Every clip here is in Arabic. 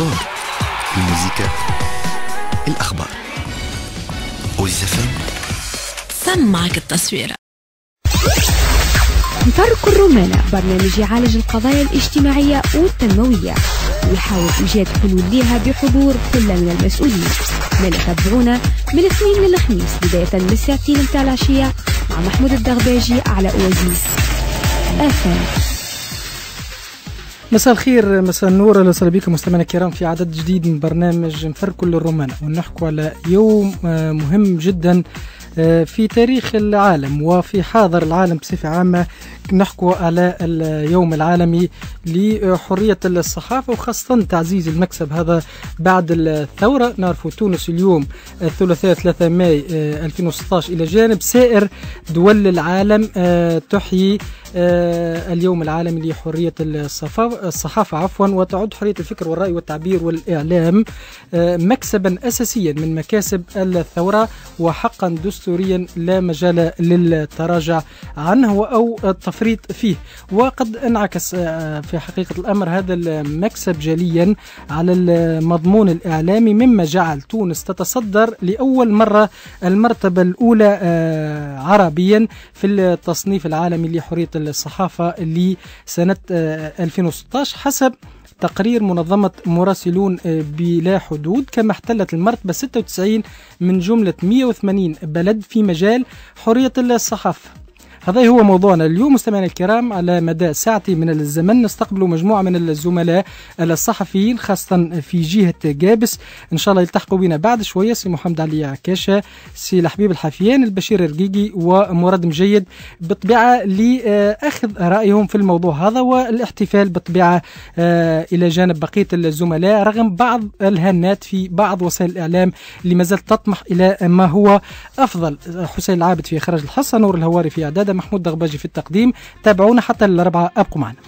الأخبار المزيكا الأخبار ويزفم سمعك التصويرة طارق الرومانة برنامج يعالج القضايا الاجتماعية والتنموية ويحاول إيجاد حلول لها بحضور كل من المسؤولين ملك تابعونا من الاثنين للخميس بداية من الساعتين متاع العشية مع محمود الدغباجي على أوازيس أفهم مساء الخير مساء النور اهلا وسهلا بكم مستمعينا الكرام في عدد جديد من برنامج نفركوا للرومانة ونحكوا على يوم آه، مهم جدا آه، في تاريخ العالم وفي حاضر العالم بصفة عامة نحكوا على اليوم العالمي لحرية الصحافة وخاصة تعزيز المكسب هذا بعد الثورة نعرفوا تونس اليوم الثلاثاء 3 ماي 2016 آه، إلى جانب سائر دول العالم آه، تحيي آه، اليوم العالمي لحرية الصحافة عفوا وتعد حرية الفكر والرأي والتعبير والإعلام مكسبا أساسيا من مكاسب الثورة وحقا دستوريا لا مجال للتراجع عنه أو التفاوض التفريط فيه وقد انعكس آه، في حقيقة الأمر هذا المكسب جليا على المضمون الإعلامي مما جعل تونس تتصدر لأول مرة المرتبة الأولى آه، عربيا في التصنيف العالمي لحرية الصحافة لسنة 2016 آه، حسب تقرير منظمة مراسلون بلا حدود كما احتلت المرتبة 96 من جملة 180 بلد في مجال حرية الصحافة هذا هو موضوعنا اليوم مستمعينا الكرام على مدى ساعتي من الزمن نستقبل مجموعة من الزملاء الصحفيين خاصة في جهة جابس إن شاء الله يلتحقوا بنا بعد شوية سي محمد علي عكاشة سي الحبيب الحفيان البشير الرقيقي ومراد مجيد بالطبيعة لأخذ رأيهم في الموضوع هذا والاحتفال بالطبيعة آه، إلى جانب بقية الزملاء رغم بعض الهنات في بعض وسائل الإعلام اللي ما زالت تطمح إلى ما هو أفضل حسين العابد في إخراج الحصة نور الهواري في إعداد محمود دغباجي في التقديم تابعونا حتى الأربعة أبقوا معنا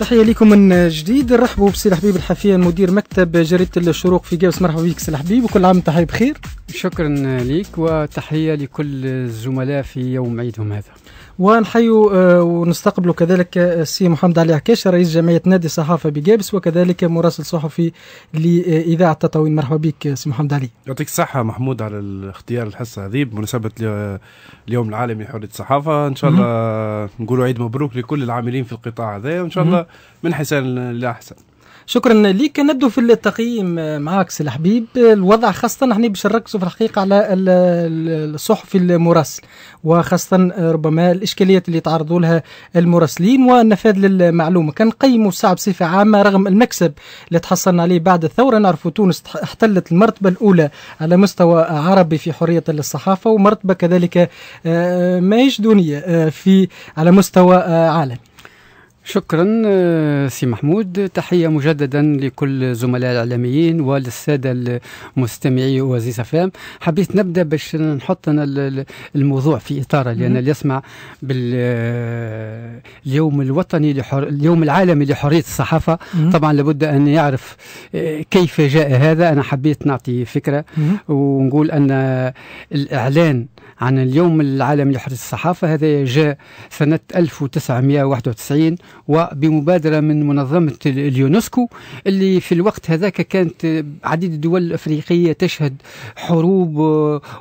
تحية لكم من جديد نرحبوا بسي الحبيب الحفية مدير مكتب جريدة الشروق في جاوس مرحبا بك سي الحبيب وكل عام تحية بخير شكرا لك وتحية لكل الزملاء في يوم عيدهم هذا ونحيوا آه، ونستقبلوا كذلك السي آه، محمد علي عكاش رئيس جمعية نادي الصحافة بجابس وكذلك مراسل صحفي لإذاعة التطاوين مرحبا بك سي محمد علي يعطيك الصحة محمود على اختيار الحصة هذه بمناسبة اليوم العالمي لحرية الصحافة إن شاء الله نقولوا عيد مبروك لكل العاملين في القطاع هذا وإن شاء الله من حسان لأحسن شكرا ليك نبدو في التقييم آه، معك سي الحبيب آه، الوضع خاصة نحن باش نركزوا في الحقيقة على الصحفي المراسل وخاصة آه، ربما الإشكاليات اللي تعرضوا لها المراسلين والنفاذ للمعلومة كان قيموا الساعة بصفة عامة رغم المكسب اللي تحصلنا عليه بعد الثورة نعرفوا تونس احتلت المرتبة الأولى على مستوى عربي في حرية الصحافة ومرتبة كذلك ما دونية في على مستوى عالمي شكرا آه، سي محمود تحية مجددا لكل زملاء الإعلاميين وللسادة المستمعي وزيز أفلام حبيت نبدأ باش نحط أنا الموضوع في إطارة لأن اللي يسمع باليوم آه، الوطني لحر... اليوم العالمي لحرية الصحافة طبعا لابد أن يعرف آه، كيف جاء هذا أنا حبيت نعطي فكرة ونقول أن الإعلان عن اليوم العالمي لحرية الصحافة هذا جاء سنة 1991 وبمبادرة من منظمة اليونسكو اللي في الوقت هذاك كانت عديد الدول الأفريقية تشهد حروب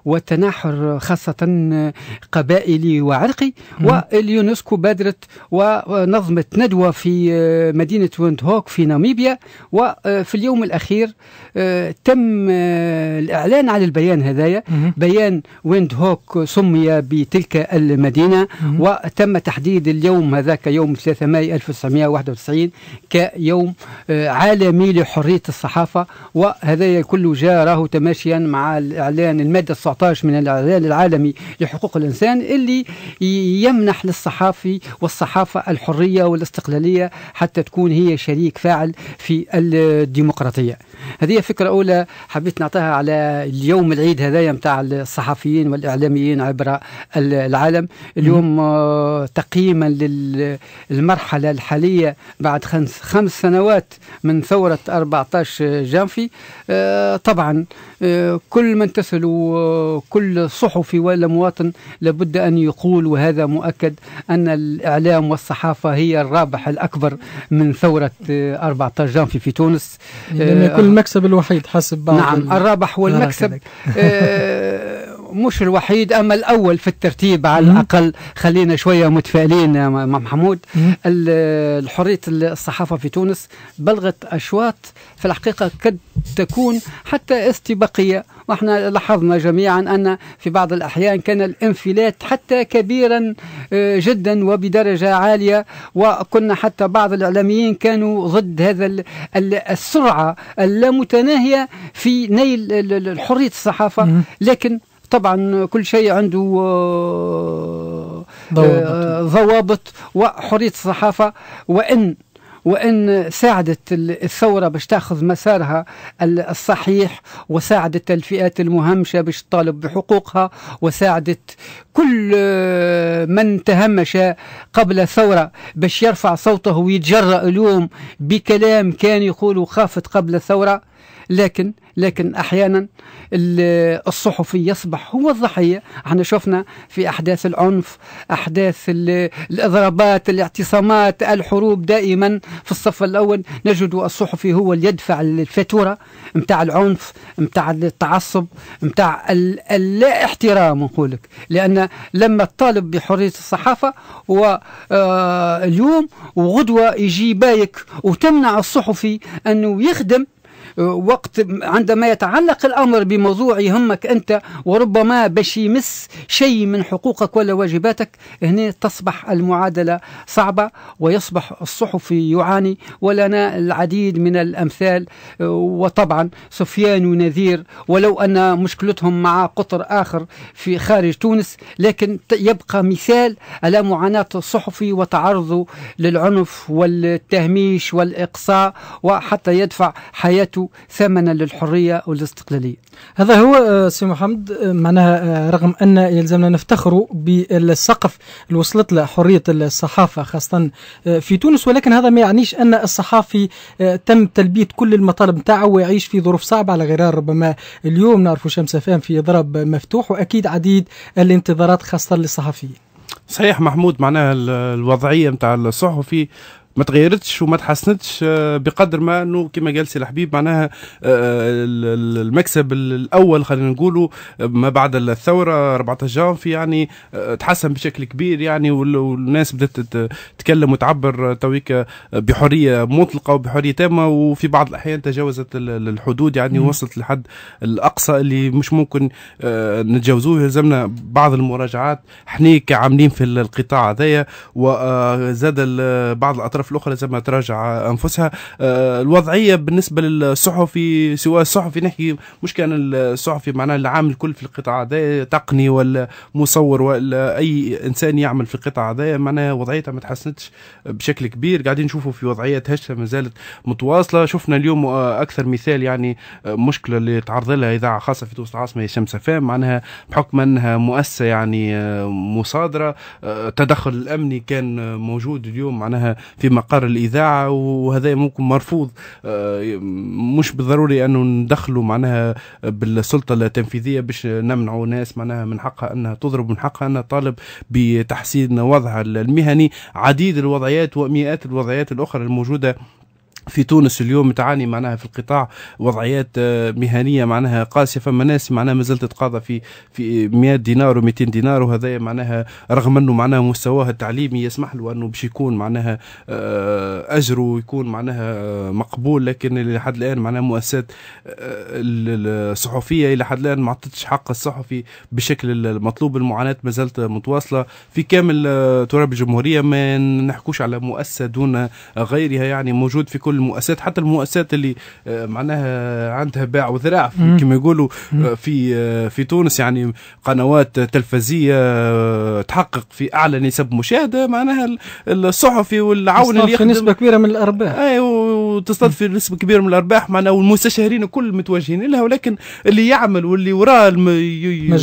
وتناحر خاصة قبائلي وعرقي واليونسكو بادرت ونظمت ندوة في مدينة ويند هوك في ناميبيا وفي اليوم الأخير آه، تم آه، الإعلان على البيان هذايا بيان ويند هوك سمي بتلك المدينة وتم تحديد اليوم هذاك يوم 3 ماي 1991 كيوم آه، عالمي لحرية الصحافة وهذا كله جاء راه تماشيا مع الإعلان المادة 19 من الإعلان العالمي لحقوق الإنسان اللي يمنح للصحافي والصحافة الحرية والاستقلالية حتى تكون هي شريك فاعل في الديمقراطية هذه فكرة أولى حبيت نعطيها على اليوم العيد هذايا متاع الصحفيين والإعلاميين الإسلاميين عبر العالم اليوم آه، تقييما للمرحلة الحالية بعد خمس, خمس سنوات من ثورة 14 جانفي آه، طبعا آه، كل من تسأل كل صحفي ولا مواطن لابد أن يقول وهذا مؤكد أن الإعلام والصحافة هي الرابح الأكبر من ثورة 14 جانفي في تونس لأن يكون يعني المكسب الوحيد حسب بعض نعم الرابح والمكسب مش الوحيد اما الاول في الترتيب على الاقل خلينا شويه متفائلين يا محمود حريه الصحافه في تونس بلغت اشواط في الحقيقه قد تكون حتى استباقيه واحنا لاحظنا جميعا ان في بعض الاحيان كان الانفلات حتى كبيرا آه، جدا وبدرجه عاليه وكنا حتى بعض الاعلاميين كانوا ضد هذا السرعه اللامتناهيه في نيل حريه الصحافه لكن طبعا كل شيء عنده آه، ضوابط, آه، ضوابط وحريه الصحافه وان وان ساعدت الثوره باش تاخذ مسارها الصحيح وساعدت الفئات المهمشه باش تطالب بحقوقها وساعدت كل آه، من تهمش قبل الثوره باش يرفع صوته ويتجرأ اليوم بكلام كان يقوله خافت قبل الثوره لكن لكن احيانا الصحفي يصبح هو الضحيه احنا شفنا في احداث العنف احداث الاضرابات الاعتصامات الحروب دائما في الصف الاول نجد الصحفي هو اللي يدفع الفاتوره نتاع العنف نتاع التعصب نتاع اللا احترام نقولك لان لما الطالب بحريه الصحافه هو آه، اليوم وغدوه يجي بايك وتمنع الصحفي انه يخدم وقت عندما يتعلق الأمر بموضوع يهمك أنت وربما باش يمس شيء من حقوقك ولا واجباتك هنا تصبح المعادلة صعبة ويصبح الصحفي يعاني ولنا العديد من الأمثال وطبعا سفيان ونذير ولو أن مشكلتهم مع قطر آخر في خارج تونس لكن يبقى مثال على معاناة الصحفي وتعرضه للعنف والتهميش والإقصاء وحتى يدفع حياته ثمنا للحرية والاستقلالية هذا هو آه، سي محمد آه، معناها آه، رغم أن يلزمنا نفتخروا بالسقف اللي وصلت له حرية الصحافة خاصة في تونس ولكن هذا ما يعنيش أن الصحافي تم تلبية كل المطالب نتاعه ويعيش في ظروف صعبة على غرار ربما اليوم نعرفوا شمس فهم في ضرب مفتوح وأكيد عديد الانتظارات خاصة للصحفيين صحيح محمود معناها الوضعية نتاع الصحفي ما تغيرتش وما تحسنتش آه، بقدر ما انه كما قال سي الحبيب معناها آه، المكسب الاول خلينا نقولوا ما بعد الثوره 14 جانفي يعني آه، تحسن بشكل كبير يعني والناس بدات تتكلم وتعبر تويك بحريه مطلقه وبحريه تامه وفي بعض الاحيان تجاوزت الحدود يعني وصلت لحد الاقصى اللي مش ممكن نتجاوزوه يلزمنا بعض المراجعات حنيك كعاملين في القطاع هذايا وزاد بعض الاطراف الطرف الاخرى لازم تراجع انفسها آه، الوضعيه بالنسبه للصحفي سواء الصحفي نحكي مش كان الصحفي معناه العام الكل في القطاع هذا تقني ولا مصور ولا اي انسان يعمل في القطاع هذا معناها وضعيتها ما تحسنتش بشكل كبير قاعدين نشوفوا في وضعيه هشه ما زالت متواصله شفنا اليوم اكثر مثال يعني مشكله اللي تعرض لها اذاعه خاصه في تونس العاصمه شمس فام معناها بحكم انها مؤسسه يعني مصادره آه، التدخل الامني كان موجود اليوم معناها في في مقر الاذاعه وهذا ممكن مرفوض آه، مش بالضروري انه ندخلوا معناها بالسلطه التنفيذيه باش نمنعوا ناس معناها من حقها انها تضرب من حقها انها طالب بتحسين وضعها المهني عديد الوضعيات ومئات الوضعيات الاخرى الموجوده في تونس اليوم تعاني معناها في القطاع وضعيات آه، مهنيه معناها قاسيه فما ناس معناها ما زالت تقاضى في في 100 دينار و200 دينار وهذا معناها رغم انه معناها مستواها التعليمي يسمح له انه باش يكون معناها آه، اجره يكون معناها مقبول لكن لحد الان معناها مؤسسات آه، الصحفيه الى حد الان ما عطتش حق الصحفي بالشكل المطلوب المعاناه ما زالت متواصله في كامل تراب الجمهوريه ما نحكوش على مؤسسه دون غيرها يعني موجود في كل المؤسسات حتى المؤسسات اللي آه، معناها عندها باع وذراع كما يقولوا آه، في آه، في تونس يعني قنوات تلفزيه تحقق في اعلى نسب مشاهده معناها الصحفي والعون اللي يخدم نسبه كبيره من الارباح ايوه وتستضفي نسبه كبيره من الارباح معنا والمستشارين الكل متوجهين لها ولكن اللي يعمل واللي وراه الم...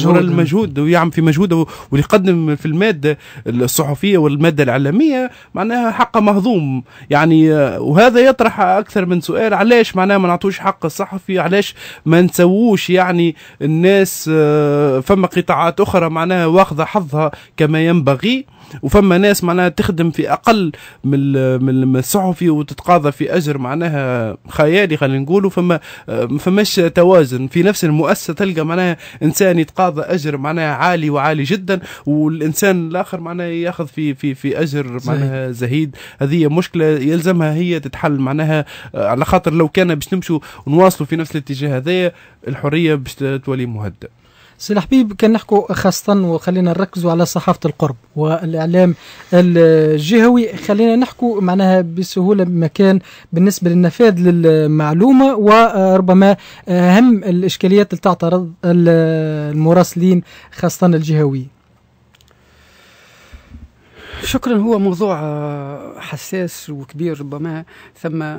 وراه المجهود ويعمل في مجهوده واللي يقدم في الماده الصحفيه والماده الاعلاميه معناها حقه مهضوم يعني وهذا يطرح اكثر من سؤال علاش معناها ما نعطوش حق الصحفي علاش ما نسووش يعني الناس آه، فما قطاعات اخرى معناها واخذه حظها كما ينبغي وفما ناس معناها تخدم في اقل من من الصحفي وتتقاضى في اجر معناها خيالي خلينا نقولوا فما آه، فماش توازن في نفس المؤسسه تلقى معناها انسان يتقاضى اجر معناها عالي وعالي جدا والانسان الاخر معناها ياخذ في في في اجر معناها زهيد هذه مشكله يلزمها هي تتحل معناها آه، على خاطر لو كان باش نمشوا ونواصلوا في نفس الاتجاه هذايا الحريه باش تولي مهدئه سي الحبيب كان نحكوا خاصة وخلينا نركزوا على صحافة القرب والإعلام الجهوي خلينا نحكوا معناها بسهولة مكان بالنسبة للنفاذ للمعلومة وربما أهم الإشكاليات اللي تعترض المراسلين خاصة الجهوي شكرا هو موضوع حساس وكبير ربما ثم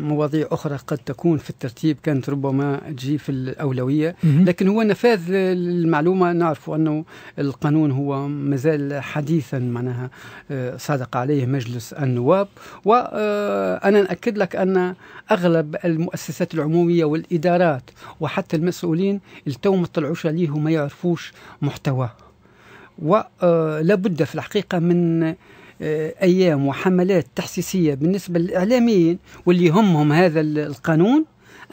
مواضيع أخرى قد تكون في الترتيب كانت ربما تجي في الأولوية لكن هو نفاذ المعلومة نعرف أنه القانون هو مازال حديثا معناها آه، صادق عليه مجلس النواب وأنا آه، نأكد لك أن أغلب المؤسسات العمومية والإدارات وحتى المسؤولين التو ما طلعوش عليه وما يعرفوش محتواه ولا آه، بد في الحقيقة من ايام وحملات تحسيسيه بالنسبه للاعلاميين واللي يهمهم هذا القانون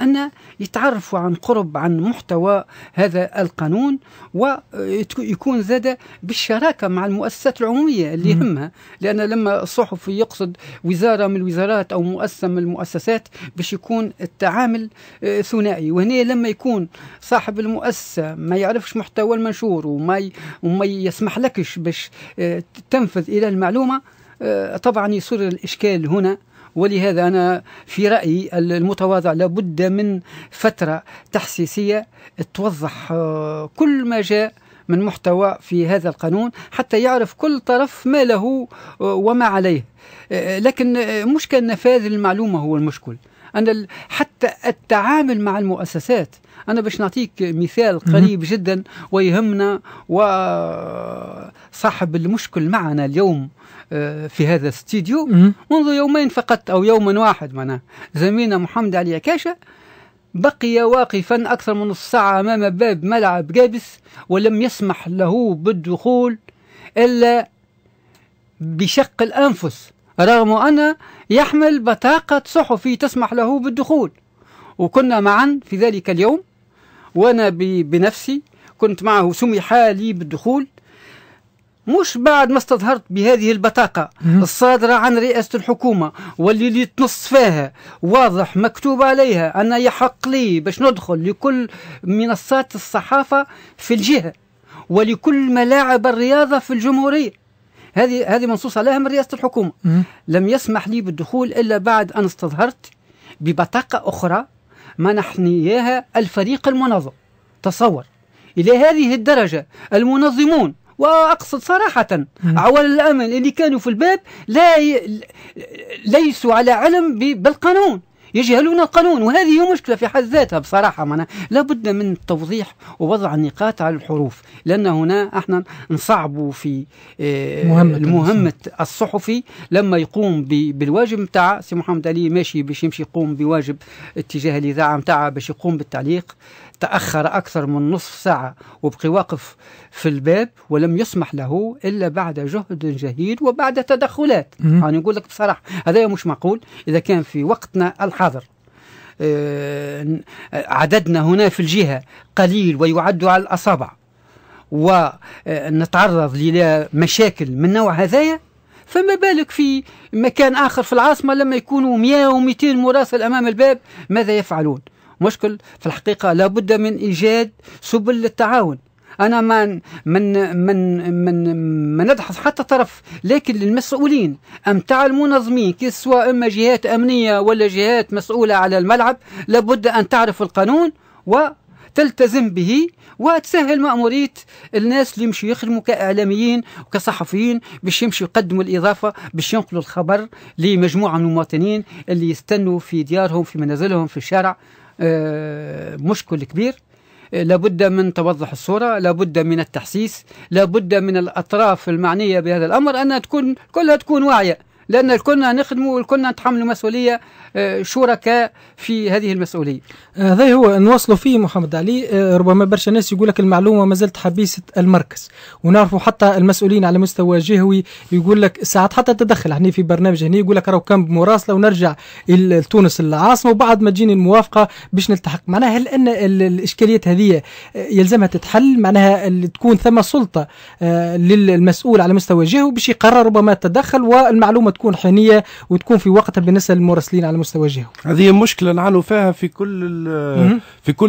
أن يتعرفوا عن قرب عن محتوى هذا القانون ويكون زاد بالشراكة مع المؤسسات العمومية اللي يهمها لأن لما الصحف يقصد وزارة من الوزارات أو مؤسسة من المؤسسات باش يكون التعامل آه، ثنائي وهنا لما يكون صاحب المؤسسة ما يعرفش محتوى المنشور وما وما يسمح لكش باش آه، تنفذ إلى المعلومة آه، طبعا يصير الإشكال هنا ولهذا أنا في رأيي المتواضع لابد من فترة تحسيسية توضح آه، كل ما جاء من محتوى في هذا القانون حتى يعرف كل طرف ما له آه، وما عليه آه، لكن مش كان نفاذ المعلومة هو المشكل أنا حتى التعامل مع المؤسسات أنا باش نعطيك مثال قريب جدا ويهمنا وصاحب المشكل معنا اليوم آه، في هذا الاستديو منذ يومين فقط أو يوما واحد معناه زميلنا محمد علي عكاشة بقي واقفا أكثر من نص ساعة أمام باب ملعب جابس ولم يسمح له بالدخول إلا بشق الأنفس رغم أنه يحمل بطاقة صحفي تسمح له بالدخول وكنا معا في ذلك اليوم وأنا بنفسي كنت معه سمح لي بالدخول مش بعد ما استظهرت بهذه البطاقة الصادرة عن رئاسة الحكومة واللي تنص فيها واضح مكتوب عليها أنا يحق لي باش ندخل لكل منصات الصحافة في الجهة ولكل ملاعب الرياضة في الجمهورية هذه هذه منصوص عليها من رئاسة الحكومة لم يسمح لي بالدخول إلا بعد أن استظهرت ببطاقة أخرى منحني إياها الفريق المنظم تصور إلى هذه الدرجة المنظمون وأقصد صراحة عوال الأمل اللي كانوا في الباب لا ي... ليسوا على علم ب... بالقانون يجهلون القانون وهذه مشكلة في حد ذاتها بصراحة معنا لابد من التوضيح ووضع النقاط على الحروف لأن هنا احنا نصعب في آه، مهمة, مهمة الصحفي لما يقوم بالواجب نتاع سي محمد علي ماشي باش يمشي يقوم بواجب اتجاه الإذاعة نتاع باش يقوم بالتعليق تأخر أكثر من نصف ساعة وبقي واقف في الباب ولم يسمح له إلا بعد جهد جهيد وبعد تدخلات يعني أقول لك بصراحة هذا مش معقول إذا كان في وقتنا الحاضر آه، آه، عددنا هنا في الجهة قليل ويعد على الأصابع ونتعرض لمشاكل من نوع هذايا فما بالك في مكان آخر في العاصمة لما يكونوا 100 و200 مراسل أمام الباب ماذا يفعلون مشكل في الحقيقة لابد من إيجاد سبل للتعاون أنا من من من من من أدحض حتى طرف لكن للمسؤولين أم تعلموا المنظمين كي سواء إما جهات أمنية ولا جهات مسؤولة على الملعب لابد أن تعرف القانون و تلتزم به وتسهل مأمورية الناس اللي يمشوا يخدموا كإعلاميين وكصحفيين باش يمشوا يقدموا الإضافة باش ينقلوا الخبر لمجموعة من المواطنين اللي يستنوا في ديارهم في منازلهم في الشارع آه، مشكل كبير آه، لابد من توضح الصورة لابد من التحسيس لابد من الأطراف المعنية بهذا الأمر أنها تكون كلها تكون واعية لأن الكلنا نخدموا وكنا نتحملوا مسؤولية آه، شركاء في هذه المسؤولية هذا هو نواصلوا فيه محمد علي آه، ربما برشا ناس يقول لك المعلومة ما زالت حبيسة المركز ونعرفوا حتى المسؤولين على مستوى جهوي يقول لك ساعات حتى تدخل هنا في برنامج هنا يقول لك راهو كان بمراسلة ونرجع لتونس العاصمة وبعد ما تجيني الموافقة باش نلتحق معناها هل أن الإشكاليات هذه آه، يلزمها تتحل معناها تكون ثم سلطة للمسؤول على مستوى جهوي باش يقرر ربما التدخل والمعلومة تكون حينيه وتكون في وقتها بالنسبه للمراسلين على مستوى جهه هذه مشكله نعانوا فيها في كل في كل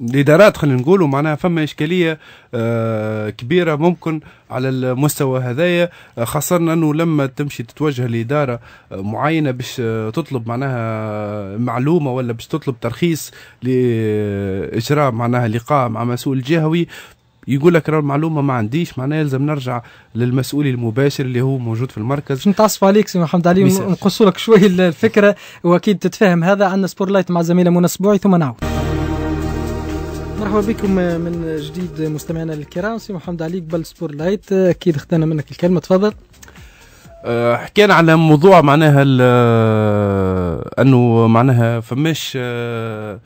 الادارات خلينا نقولوا معناها فما اشكاليه آه، كبيره ممكن على المستوى هذايا آه، خاصه انه لما تمشي تتوجه لاداره آه، معينه باش تطلب معناها معلومه ولا باش تطلب ترخيص لاجراء معناها لقاء مع مسؤول جهوي يقول لك راه المعلومه ما عنديش معناها يلزم نرجع للمسؤول المباشر اللي هو موجود في المركز باش نتعصف عليك سي محمد علي نقصوا لك شويه الفكره واكيد تتفهم هذا عندنا سبور لايت مع زميله منى سبوعي ثم نعود مرحبا بكم من جديد مستمعينا الكرام سي محمد علي قبل سبور لايت اكيد اخذنا منك الكلمه تفضل آه، حكينا على موضوع معناها آه، انه معناها فماش آه،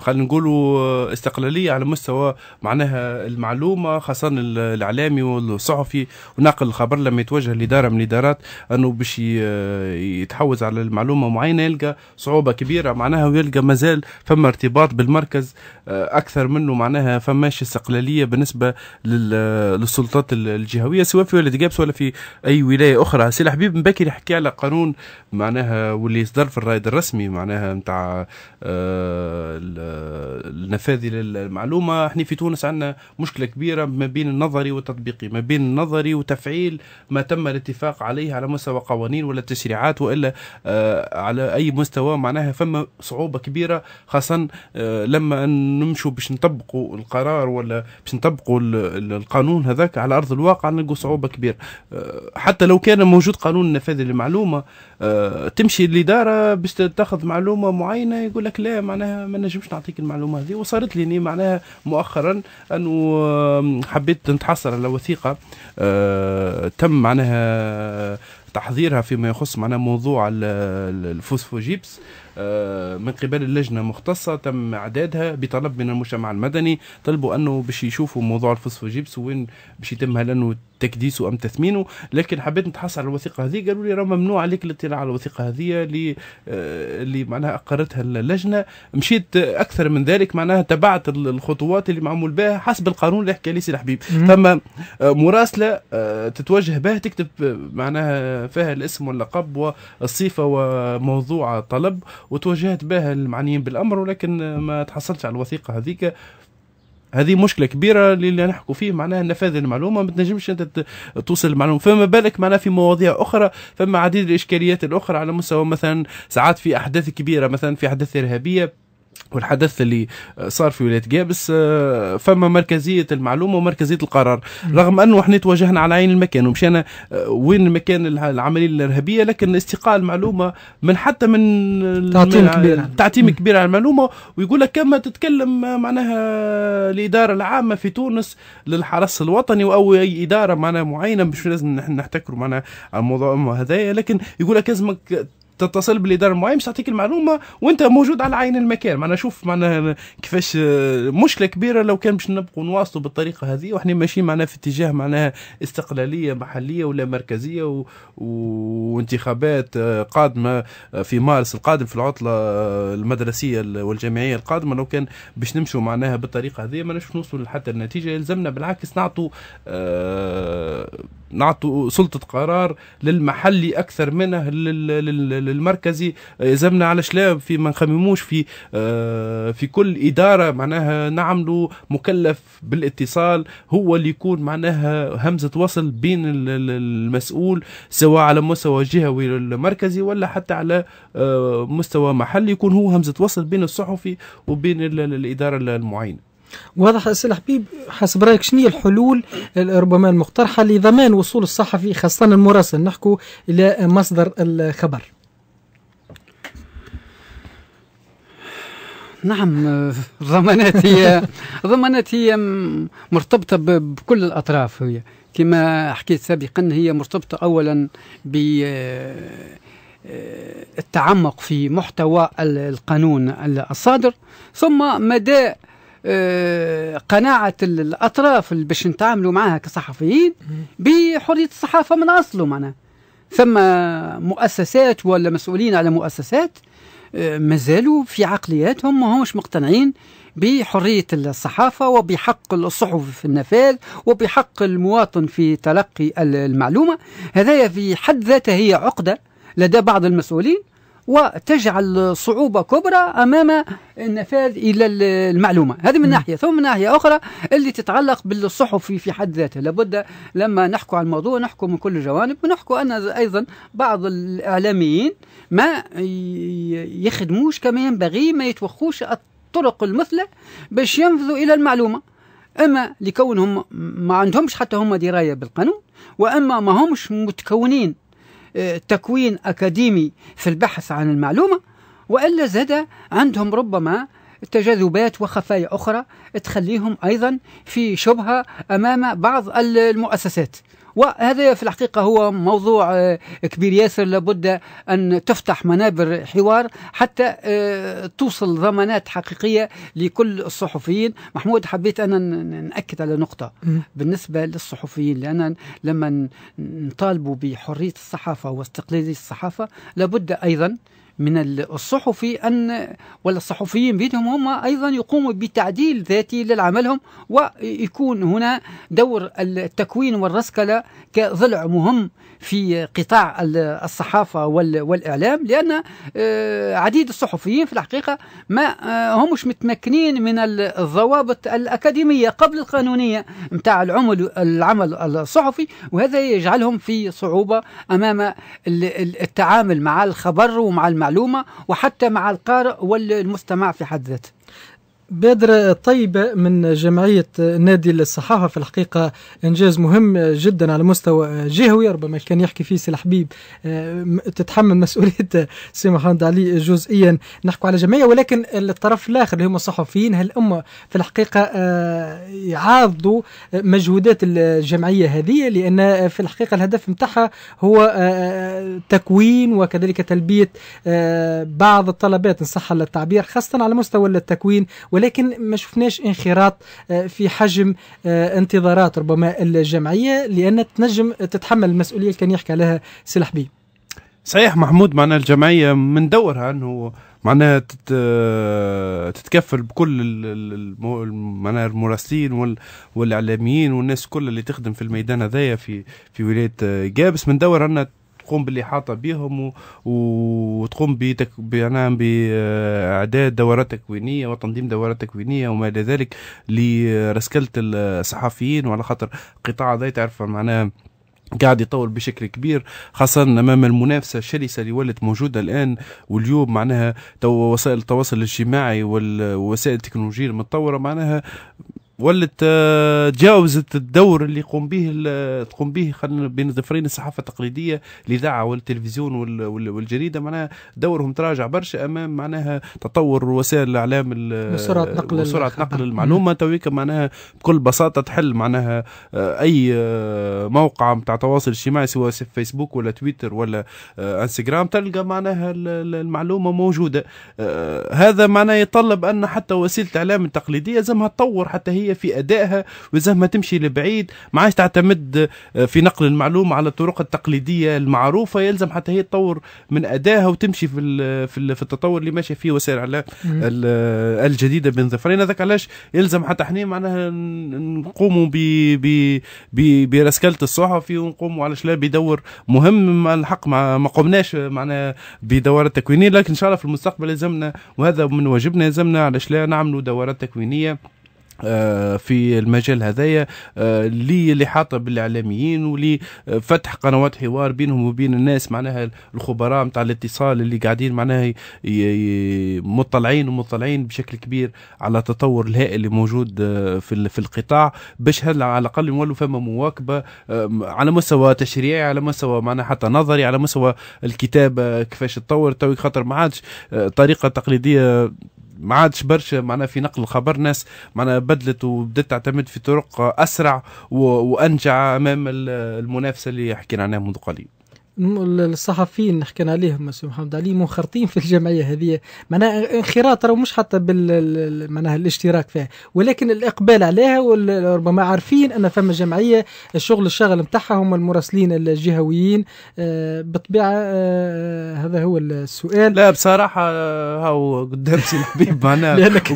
خلينا نقولوا آه، استقلاليه على مستوى معناها المعلومه خاصه الاعلامي والصحفي وناقل الخبر لما يتوجه لاداره من الادارات انه باش آه، يتحوز على المعلومه معينه يلقى صعوبه كبيره معناها ويلقى مازال فما ارتباط بالمركز آه، اكثر منه معناها فماش استقلاليه بالنسبه للسلطات الجهويه سواء في ولد جابس ولا في اي ولايه اخرى سي الحبيب مبكر يحكي على قانون معناها واللي صدر في الرائد الرسمي معناها نتاع النفاذ للمعلومه احنا في تونس عندنا مشكله كبيره ما بين النظري والتطبيقي ما بين النظري وتفعيل ما تم الاتفاق عليه على مستوى قوانين ولا تشريعات والا آه، على اي مستوى معناها فما صعوبه كبيره خاصه آه، لما نمشوا باش نطبقوا القرار ولا باش نطبقوا القانون هذاك على ارض الواقع نلقوا صعوبه كبيره آه، حتى لو كان موجود قانون نفاذ للمعلومه آه، تمشي للاداره باش تاخذ معلومه معينه يقول لك لا معناها ما نجمش نعطيك المعلومه هذه وصارت لي معناها مؤخرا انه حبيت نتحصل على وثيقه آه، تم معناها تحضيرها فيما يخص معنا موضوع الفوسفوجيبس آه، من قبل اللجنه مختصه تم اعدادها بطلب من المجتمع المدني طلبوا انه باش يشوفوا موضوع الفوسفوجيبس وين باش يتمها لانه تكديسه ام تثمينه لكن حبيت نتحصل على الوثيقه هذه قالوا لي راه ممنوع عليك الاطلاع على الوثيقه هذه اللي آه، اللي معناها اقرتها اللجنه مشيت اكثر من ذلك معناها تبعت الخطوات اللي معمول بها حسب القانون اللي حكى لي سي الحبيب ثم آه، مراسله آه، تتوجه بها تكتب معناها فيها الاسم واللقب والصفه وموضوع طلب وتوجهت بها المعنيين بالامر ولكن ما تحصلتش على الوثيقه هذيك هذه مشكله كبيره اللي نحكوا فيه معناها نفاذ المعلومه ما تنجمش انت توصل المعلومه فما بالك معناها في مواضيع اخرى فما عديد الاشكاليات الاخرى على مستوى مثلا ساعات في احداث كبيره مثلا في احداث ارهابيه والحدث اللي صار في ولايه جابس آه، فما مركزيه المعلومه ومركزيه القرار رغم انه احنا تواجهنا على عين المكان ومشينا آه، وين المكان العمليه الارهابيه لكن استقاء المعلومه من حتى من تعتيم كبير تعتيم كبير على المعلومه ويقول لك كما تتكلم آه، معناها الاداره العامه في تونس للحرس الوطني او اي اداره معناها معينه مش لازم نحتكروا معناها الموضوع هذايا لكن يقول لك لازمك تتصل بالاداره المعينه باش تعطيك المعلومه وانت موجود على عين المكان معنا شوف معنا كيفاش آه، مشكله كبيره لو كان باش نبقوا نواصلوا بالطريقه هذه واحنا ماشيين معناها في اتجاه معناها استقلاليه محليه ولا مركزيه و... وانتخابات آه، قادمه آه، في مارس القادم في العطله المدرسيه والجامعيه القادمه لو كان باش نمشوا معناها بالطريقه هذه ما نشوف نوصلوا حتى النتيجه يلزمنا بالعكس نعطوا نعطوا سلطه قرار للمحلي اكثر منه للمركزي يلزمنا على شلاب في ما نخمموش في آه، في كل اداره معناها نعملوا مكلف بالاتصال هو اللي يكون معناها همزه وصل بين المسؤول سواء على مستوى جهوي المركزي ولا حتى على آه، مستوى محلي يكون هو همزه وصل بين الصحفي وبين الاداره المعينه وهذا سي الحبيب حسب رايك شنو هي الحلول ربما المقترحه لضمان وصول الصحفي خاصه المراسل نحكوا الى مصدر الخبر نعم الضمانات هي الضمانات هي مرتبطه بكل الاطراف هي كما حكيت سابقا هي مرتبطه اولا ب آه، التعمق في محتوى القانون الصادر ثم مدى آه، قناعة الأطراف اللي باش نتعاملوا معها كصحفيين بحرية الصحافة من أصله معنا ثم مؤسسات ولا مسؤولين على مؤسسات آه، مازالوا في عقلياتهم ما همش مقتنعين بحرية الصحافة وبحق الصحف في النفاذ وبحق المواطن في تلقي المعلومة هذا في حد ذاته هي عقدة لدى بعض المسؤولين وتجعل صعوبة كبرى أمام النفاذ إلى المعلومة هذه من ناحية ثم من ناحية أخرى اللي تتعلق بالصحف في حد ذاته لابد لما نحكو عن الموضوع نحكو من كل الجوانب ونحكو أن أيضا بعض الإعلاميين ما يخدموش كما ينبغي ما يتوخوش الطرق المثلى باش ينفذوا إلى المعلومة اما لكونهم ما عندهمش حتى هما درايه بالقانون واما ما همش متكونين آه، تكوين أكاديمي في البحث عن المعلومة وإلا زاد عندهم ربما تجاذبات وخفايا أخرى تخليهم أيضا في شبهة أمام بعض المؤسسات وهذا في الحقيقة هو موضوع آه، كبير ياسر لابد أن تفتح منابر حوار حتى آه، توصل ضمانات حقيقية لكل الصحفيين محمود حبيت أنا نأكد على نقطة بالنسبة للصحفيين لأن لما نطالبوا بحرية الصحافة واستقلالية الصحافة لابد أيضا من الصحفي أن ولا الصحفيين بيدهم هم أيضا يقوموا بتعديل ذاتي لعملهم ويكون هنا دور التكوين والرسكلة كضلع مهم في قطاع الصحافة والإعلام لأن آه، عديد الصحفيين في الحقيقة ما همش آه، متمكنين من الضوابط الأكاديمية قبل القانونية متاع العمل العمل الصحفي وهذا يجعلهم في صعوبة أمام التعامل مع الخبر ومع المعلومات المعلومة وحتى مع القارئ والمستمع في حد ذاته بادرة طيبة من جمعية نادي الصحافة في الحقيقة إنجاز مهم جدا على مستوى جهوي ربما كان يحكي فيه سي الحبيب آه، تتحمل مسؤولية سي محمد علي جزئيا نحكوا على جمعية ولكن الطرف الآخر اللي هم الصحفيين هل هم في الحقيقة آه، يعارضوا مجهودات الجمعية هذه لأن في الحقيقة الهدف متاعها هو آه، تكوين وكذلك تلبية بعض الطلبات إن صح التعبير خاصة على مستوى التكوين ولكن ما شفناش انخراط آه، في حجم آه، انتظارات ربما الجمعيه لان تنجم تتحمل المسؤوليه اللي كان يحكي عليها بي صحيح محمود معنا الجمعيه من دورها انه معناها آه، تتكفل بكل معناها المراسلين والاعلاميين والناس كلها اللي تخدم في الميدان هذايا في في ولايه جابس من دور انها تقوم بالإحاطة بهم وتقوم بتك... بإعداد دورات تكوينية وتنظيم دورات تكوينية وما إلى ذلك لرسكلة الصحفيين وعلى خاطر قطاع هذا تعرف معناها قاعد يطول بشكل كبير خاصة أمام المنافسة الشرسة اللي ولت موجودة الآن واليوم معناها وسائل التواصل الاجتماعي والوسائل التكنولوجية المتطورة معناها ولت تجاوزت آه، الدور اللي يقوم به آه، تقوم به خلينا بين ظفرين الصحافه التقليديه الاذاعه والتلفزيون والجريده معناها دورهم تراجع برشا امام معناها تطور وسائل الاعلام آه، وسرعه نقل وسرعه نقل نعم. المعلومه تويك معناها بكل بساطه تحل معناها اي موقع نتاع تواصل اجتماعي سواء فيسبوك ولا تويتر ولا انستغرام تلقى معناها المعلومه موجوده هذا معناه يتطلب ان حتى وسيله الاعلام التقليديه لازمها تطور حتى هي البشريه في ادائها ما تمشي لبعيد ما عادش تعتمد آه، في نقل المعلومه على الطرق التقليديه المعروفه يلزم حتى هي تطور من ادائها وتمشي في في, في التطور اللي ماشيه فيه وسائل الاعلام الجديده بين ظفرين هذاك علاش يلزم حتى احنا معناها نقوموا ب ب برسكله الصحفي ونقوموا على شلال بدور مهم مع الحق ما, ما قمناش معناها بدورات تكوينيه لكن ان شاء الله في المستقبل يلزمنا وهذا من واجبنا يلزمنا على شلال نعملوا دورات تكوينيه آه، في المجال هذايا آه، لي اللي حاطه بالاعلاميين ولي آه، فتح قنوات حوار بينهم وبين الناس معناها الخبراء نتاع الاتصال اللي قاعدين معناها مطلعين ومطلعين بشكل كبير على التطور الهائل اللي موجود في في القطاع باش هل على الاقل نولوا فما مواكبه على مستوى تشريعي على مستوى معناها حتى نظري على مستوى الكتابه كيفاش تطور تو خاطر ما عادش طريقه تقليديه ما عادش برشا معناها في نقل الخبر ناس معناها بدلت وبدات تعتمد في طرق اسرع وانجع امام المنافسه اللي حكينا عنها منذ قليل الصحفيين حكينا عليهم سي محمد علي منخرطين في الجمعيه هذه معناها انخراط راه مش حتى بال معناها الاشتراك فيها ولكن الاقبال عليها وربما عارفين ان فما جمعيه الشغل الشغل نتاعها هم المراسلين الجهويين آه، بالطبيعه آه، آه، هذا هو السؤال لا بصراحه هو قدام سي الحبيب معناها قدامك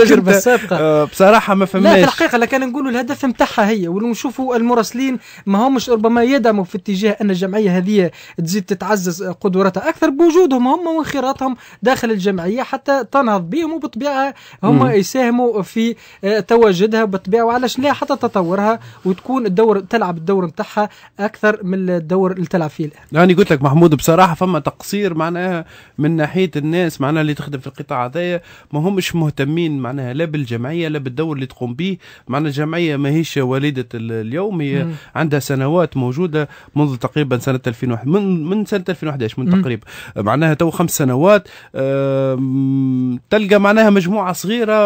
التجربه السابقه بصراحه ما فماش لا في الحقيقه لكن نقولوا الهدف نتاعها هي ونشوفوا المراسلين ما همش ربما يدعموا في اتجاه ان الجمعيه هذه تزيد تتعزز قدراتها اكثر بوجودهم هم وانخراطهم داخل الجمعيه حتى تنهض بهم وبطبيعة هم يساهموا في آه، تواجدها بطبيعة وعلاش لا حتى تطورها وتكون الدور تلعب الدور نتاعها اكثر من الدور اللي تلعب فيه الان. يعني قلت لك محمود بصراحه فما تقصير معناها من ناحيه الناس معناها اللي تخدم في القطاع هذايا ما همش مهتمين معناها لا بالجمعيه لا بالدور اللي تقوم به معناها الجمعيه ماهيش وليده اليوم هي عندها سنوات موجوده منذ تقريبا سنه 2011 من من سنه 2011 من تقريبا معناها تو خمس سنوات تلقى معناها مجموعه صغيره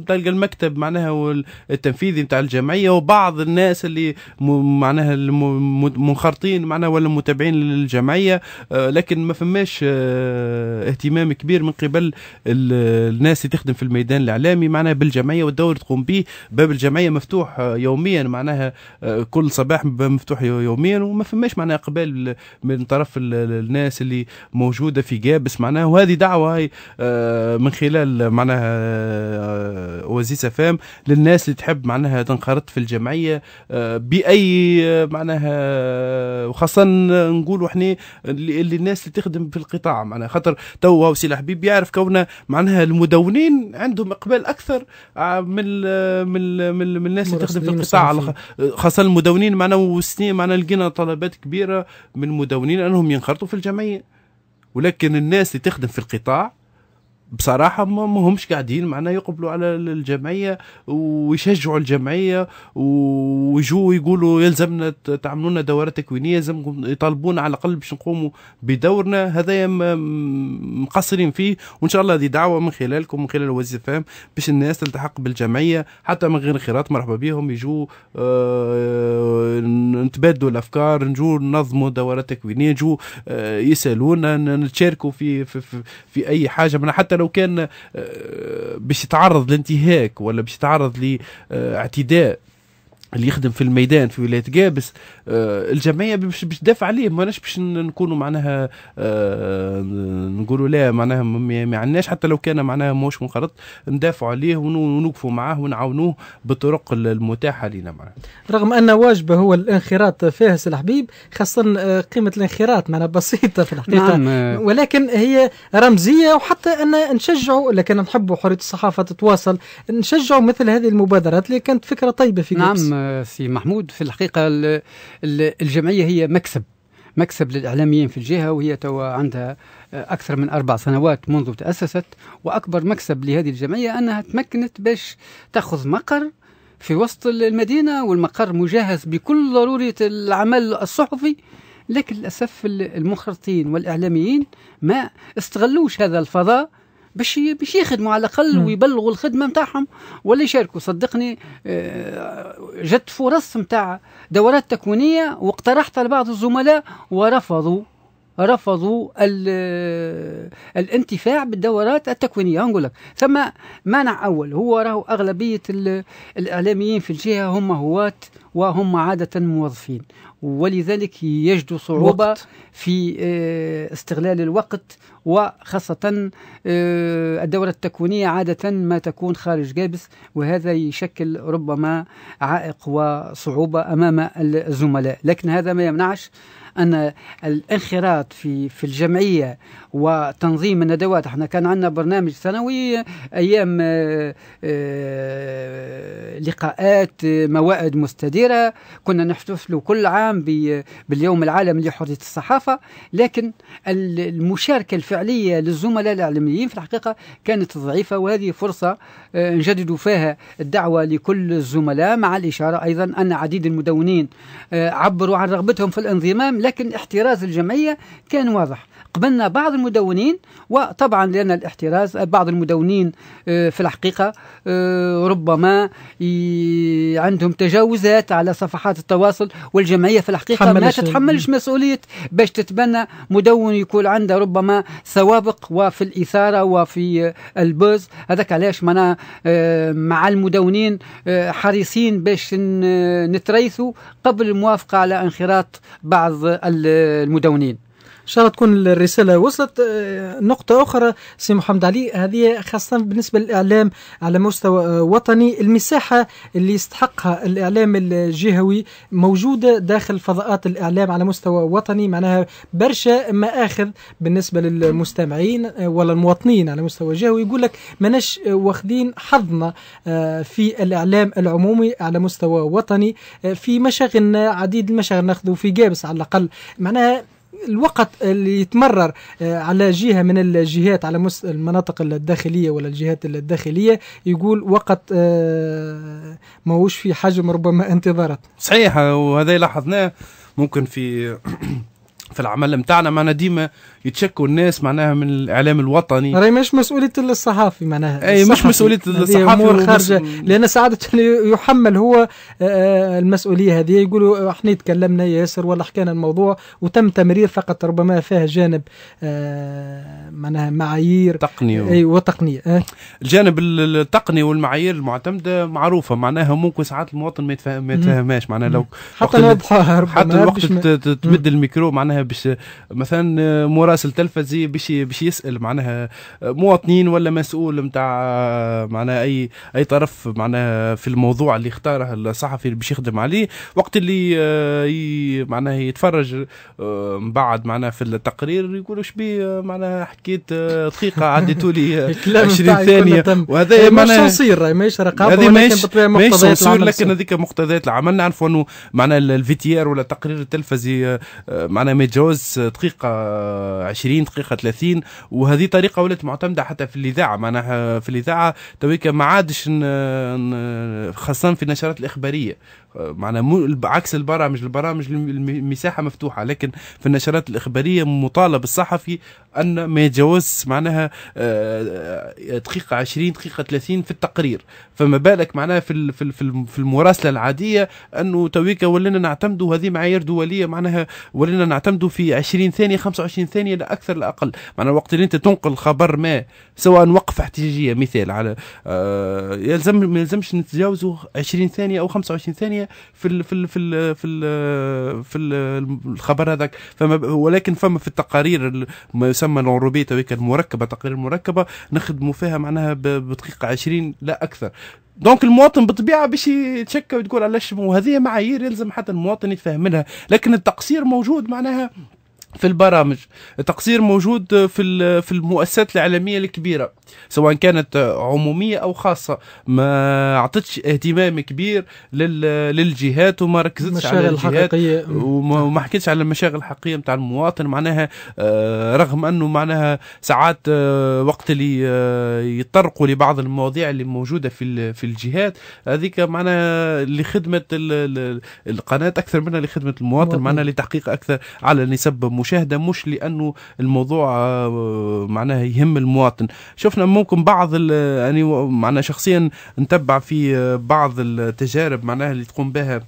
تلقى المكتب معناها التنفيذي نتاع الجمعيه وبعض الناس اللي معناها منخرطين معناها ولا متابعين للجمعيه آه، لكن ما فماش آه، اهتمام كبير من قبل الناس اللي تخدم في الميدان الاعلامي معناها بالجمعيه والدور تقوم به باب الجمعيه مفتوح آه، يوميا معناها كل صباح مفتوح يوميا وما فماش معناها اقبال من طرف الناس اللي موجوده في جابس معناها وهذه دعوه هاي آه، من خلال معناها آه، وزيز فام للناس اللي تحب معناها تنخرط في الجمعيه آه، باي معناها وخاصه نقولوا احنا اللي الناس اللي تخدم في القطاع معناها خاطر تو سي الحبيب يعرف كونه معناها المدونين عندهم اقبال اكثر من من من, من الناس اللي تخدم في القطاع خاصه المدونين معناها وسنين معناها لقينا طلبات كبيره من المدونين انهم ينخرطوا في الجمعيه ولكن الناس اللي تخدم في القطاع بصراحه ما همش قاعدين معنا يقبلوا على الجمعيه ويشجعوا الجمعيه ويجوا يقولوا يلزمنا تعملوا لنا دورات تكوينيه يلزمكم يطالبونا على الاقل باش نقوموا بدورنا هذا مقصرين فيه وان شاء الله هذه دعوه من خلالكم من خلال وزير فهم باش الناس تلتحق بالجمعيه حتى من غير انخراط مرحبا بهم يجوا آه نتبادلوا الافكار نجوا ننظموا دورات تكوينيه نجوا آه يسالونا نتشاركوا في, في, في, في اي حاجه من حتى لو كان آه، باش يتعرض لانتهاك ولا باش يتعرض لاعتداء آه، اللي يخدم في الميدان في ولايه قابس آه، الجمعيه باش باش تدافع عليه ماناش باش نكونوا معناها آه، نقولوا لا معناها ما عندناش حتى لو كان معناها موش منخرط ندافعوا عليه ونوقفوا معاه ونعاونوه بالطرق المتاحه لنا معناها. رغم ان واجبه هو الانخراط فاهس الحبيب خاصه آه، قيمه الانخراط معناها بسيطه في الحقيقه نعم. ولكن هي رمزيه وحتى ان نشجعوا لكن نحبوا حريه الصحافه تتواصل نشجعوا مثل هذه المبادرات اللي كانت فكره طيبه في نعم، جيبس. نعم سي محمود في الحقيقه الجمعيه هي مكسب مكسب للاعلاميين في الجهه وهي توا عندها آه، اكثر من اربع سنوات منذ تاسست واكبر مكسب لهذه الجمعيه انها تمكنت باش تاخذ مقر في وسط المدينه والمقر مجهز بكل ضروره العمل الصحفي لكن للاسف المخرطين والاعلاميين ما استغلوش هذا الفضاء باش باش يخدموا على الاقل نعم. ويبلغوا الخدمه نتاعهم ولا يشاركوا صدقني آه، جت فرص نتاع دورات تكوينيه واقترحتها لبعض الزملاء ورفضوا رفضوا الانتفاع بالدورات التكوينية نقول لك ثم مانع أول هو راهو أغلبية الإعلاميين في الجهة هم هواة وهم عادة موظفين ولذلك يجدوا صعوبة وقت. في آه، استغلال الوقت وخاصة آه، الدورة التكوينية عادة ما تكون خارج جابس وهذا يشكل ربما عائق وصعوبة أمام الزملاء لكن هذا ما يمنعش ان الانخراط في في الجمعيه وتنظيم الندوات احنا كان عندنا برنامج سنوي ايام آه، آه، لقاءات آه، موائد مستديره كنا نحتفلوا كل عام باليوم العالمي لحريه الصحافه لكن المشاركه الفعليه للزملاء الاعلاميين في الحقيقه كانت ضعيفه وهذه فرصه نجدد فيها الدعوه لكل الزملاء مع الاشاره ايضا ان عديد المدونين عبروا عن رغبتهم في الانضمام لكن احتراز الجمعية كان واضح استقبلنا بعض المدونين وطبعا لأن الاحتراز بعض المدونين آه، في الحقيقة آه، ربما عندهم تجاوزات على صفحات التواصل والجمعية في الحقيقة ما تتحملش مسؤولية باش تتبنى مدون يكون عنده ربما سوابق وفي الإثارة وفي البوز هذاك علاش معنا آه، مع المدونين حريصين باش نتريثوا قبل الموافقة على انخراط بعض المدونين شاء الله تكون الرساله وصلت آه، نقطه اخرى سي محمد علي هذه خاصه بالنسبه للاعلام على مستوى آه، وطني المساحه اللي يستحقها الاعلام الجهوي موجوده داخل فضاءات الاعلام على مستوى وطني معناها برشا مآخذ بالنسبه للمستمعين آه، ولا المواطنين على مستوى جهوي يقول لك ماناش واخدين حظنا في الاعلام العمومي على مستوى وطني في مشاغلنا عديد المشاغل ناخذه في جابس على الاقل معناها الوقت اللي يتمرر آه، على جهه من الجهات على المناطق الداخليه ولا الجهات الداخليه يقول وقت آه، ماهوش في حجم ربما انتظارات صحيح وهذا لاحظناه ممكن في في العمل نتاعنا معناها ديما يتشكوا الناس معناها من الاعلام الوطني راهي مش مسؤوليه الصحافي معناها اي مش مسؤوليه الصحافي امور خارجه لان ساعات يحمل هو آه، آه، المسؤوليه هذه يقولوا آه، احنا تكلمنا ياسر ولا حكينا الموضوع وتم تمرير فقط ربما فيها جانب معناها معايير تقنيه اي وتقنيه الجانب التقني والمعايير المعتمده معروفه معناها ممكن ساعات المواطن ما يتفهمهاش معناها لو حتى نوضحوها حتى الوقت تمد الميكرو معناها باش مثلا مراسل تلفزي باش باش يسال معناها مواطنين ولا مسؤول نتاع معناها اي اي طرف معناها في الموضوع اللي اختاره الصحفي اللي باش يخدم عليه وقت اللي آه، معناها يتفرج آه، من بعد معناها في التقرير يقولوا بيه آه، معناها حكيت دقيقه عديتوا لي 20 ثانيه وهذا معناها مش صنصير ماهيش رقابه هذه ماهيش ماهيش صنصير لكن هذيك مقتضيات العمل نعرفوا انه معناها الفي تي ار ولا التقرير التلفزي معناها ما تجاوز دقيقة 20 دقيقة 30 وهذه طريقة ولات معتمدة حتى في الإذاعة معناها في الإذاعة تويكا ما عادش خاصة في النشرات الإخبارية معناها عكس البرامج البرامج المساحة مفتوحة لكن في النشرات الإخبارية مطالب الصحفي أن ما يتجاوز معناها آه، آه، دقيقة 20 دقيقة 30 في التقرير فما بالك معناها في في المراسلة العادية أنه تويكا ولينا نعتمدوا هذه معايير دولية معناها ولينا نعتمدوا عنده في 20 ثانيه 25 ثانيه لا اكثر لا اقل معناها الوقت اللي انت تنقل خبر ما سواء وقف احتجاجيه مثال على آه، يلزم ما يلزمش نتجاوزوا 20 ثانيه او 25 ثانيه في الـ في الـ في الـ في, الـ في الخبر هذاك فما ولكن فما في التقارير ما يسمى العروبيه المركبه تقارير مركبه نخدموا فيها معناها بدقيقه 20 لا اكثر دونك المواطن بطبيعه باش يتشكى وتقول علاش وهذه معايير يلزم حتى المواطن يتفاهم منها لكن التقصير موجود معناها في البرامج تقصير موجود في في المؤسسات الاعلاميه الكبيره سواء كانت عموميه او خاصه ما اعطتش اهتمام كبير للجهات وما ركزتش على الجهات وما حكيتش على المشاغل الحقيقيه نتاع المواطن معناها آه، رغم انه معناها ساعات آه، وقت اللي آه، يطرقوا لبعض المواضيع اللي موجوده في في الجهات هذيك معناها لخدمه القناه اكثر منها لخدمه المواطن معناها لتحقيق اكثر على نسب المشاهده مش لانه الموضوع آه، معناها يهم المواطن شفنا ممكن بعض يعني معناها شخصيا نتبع في آه، بعض التجارب معناها اللي تقوم بها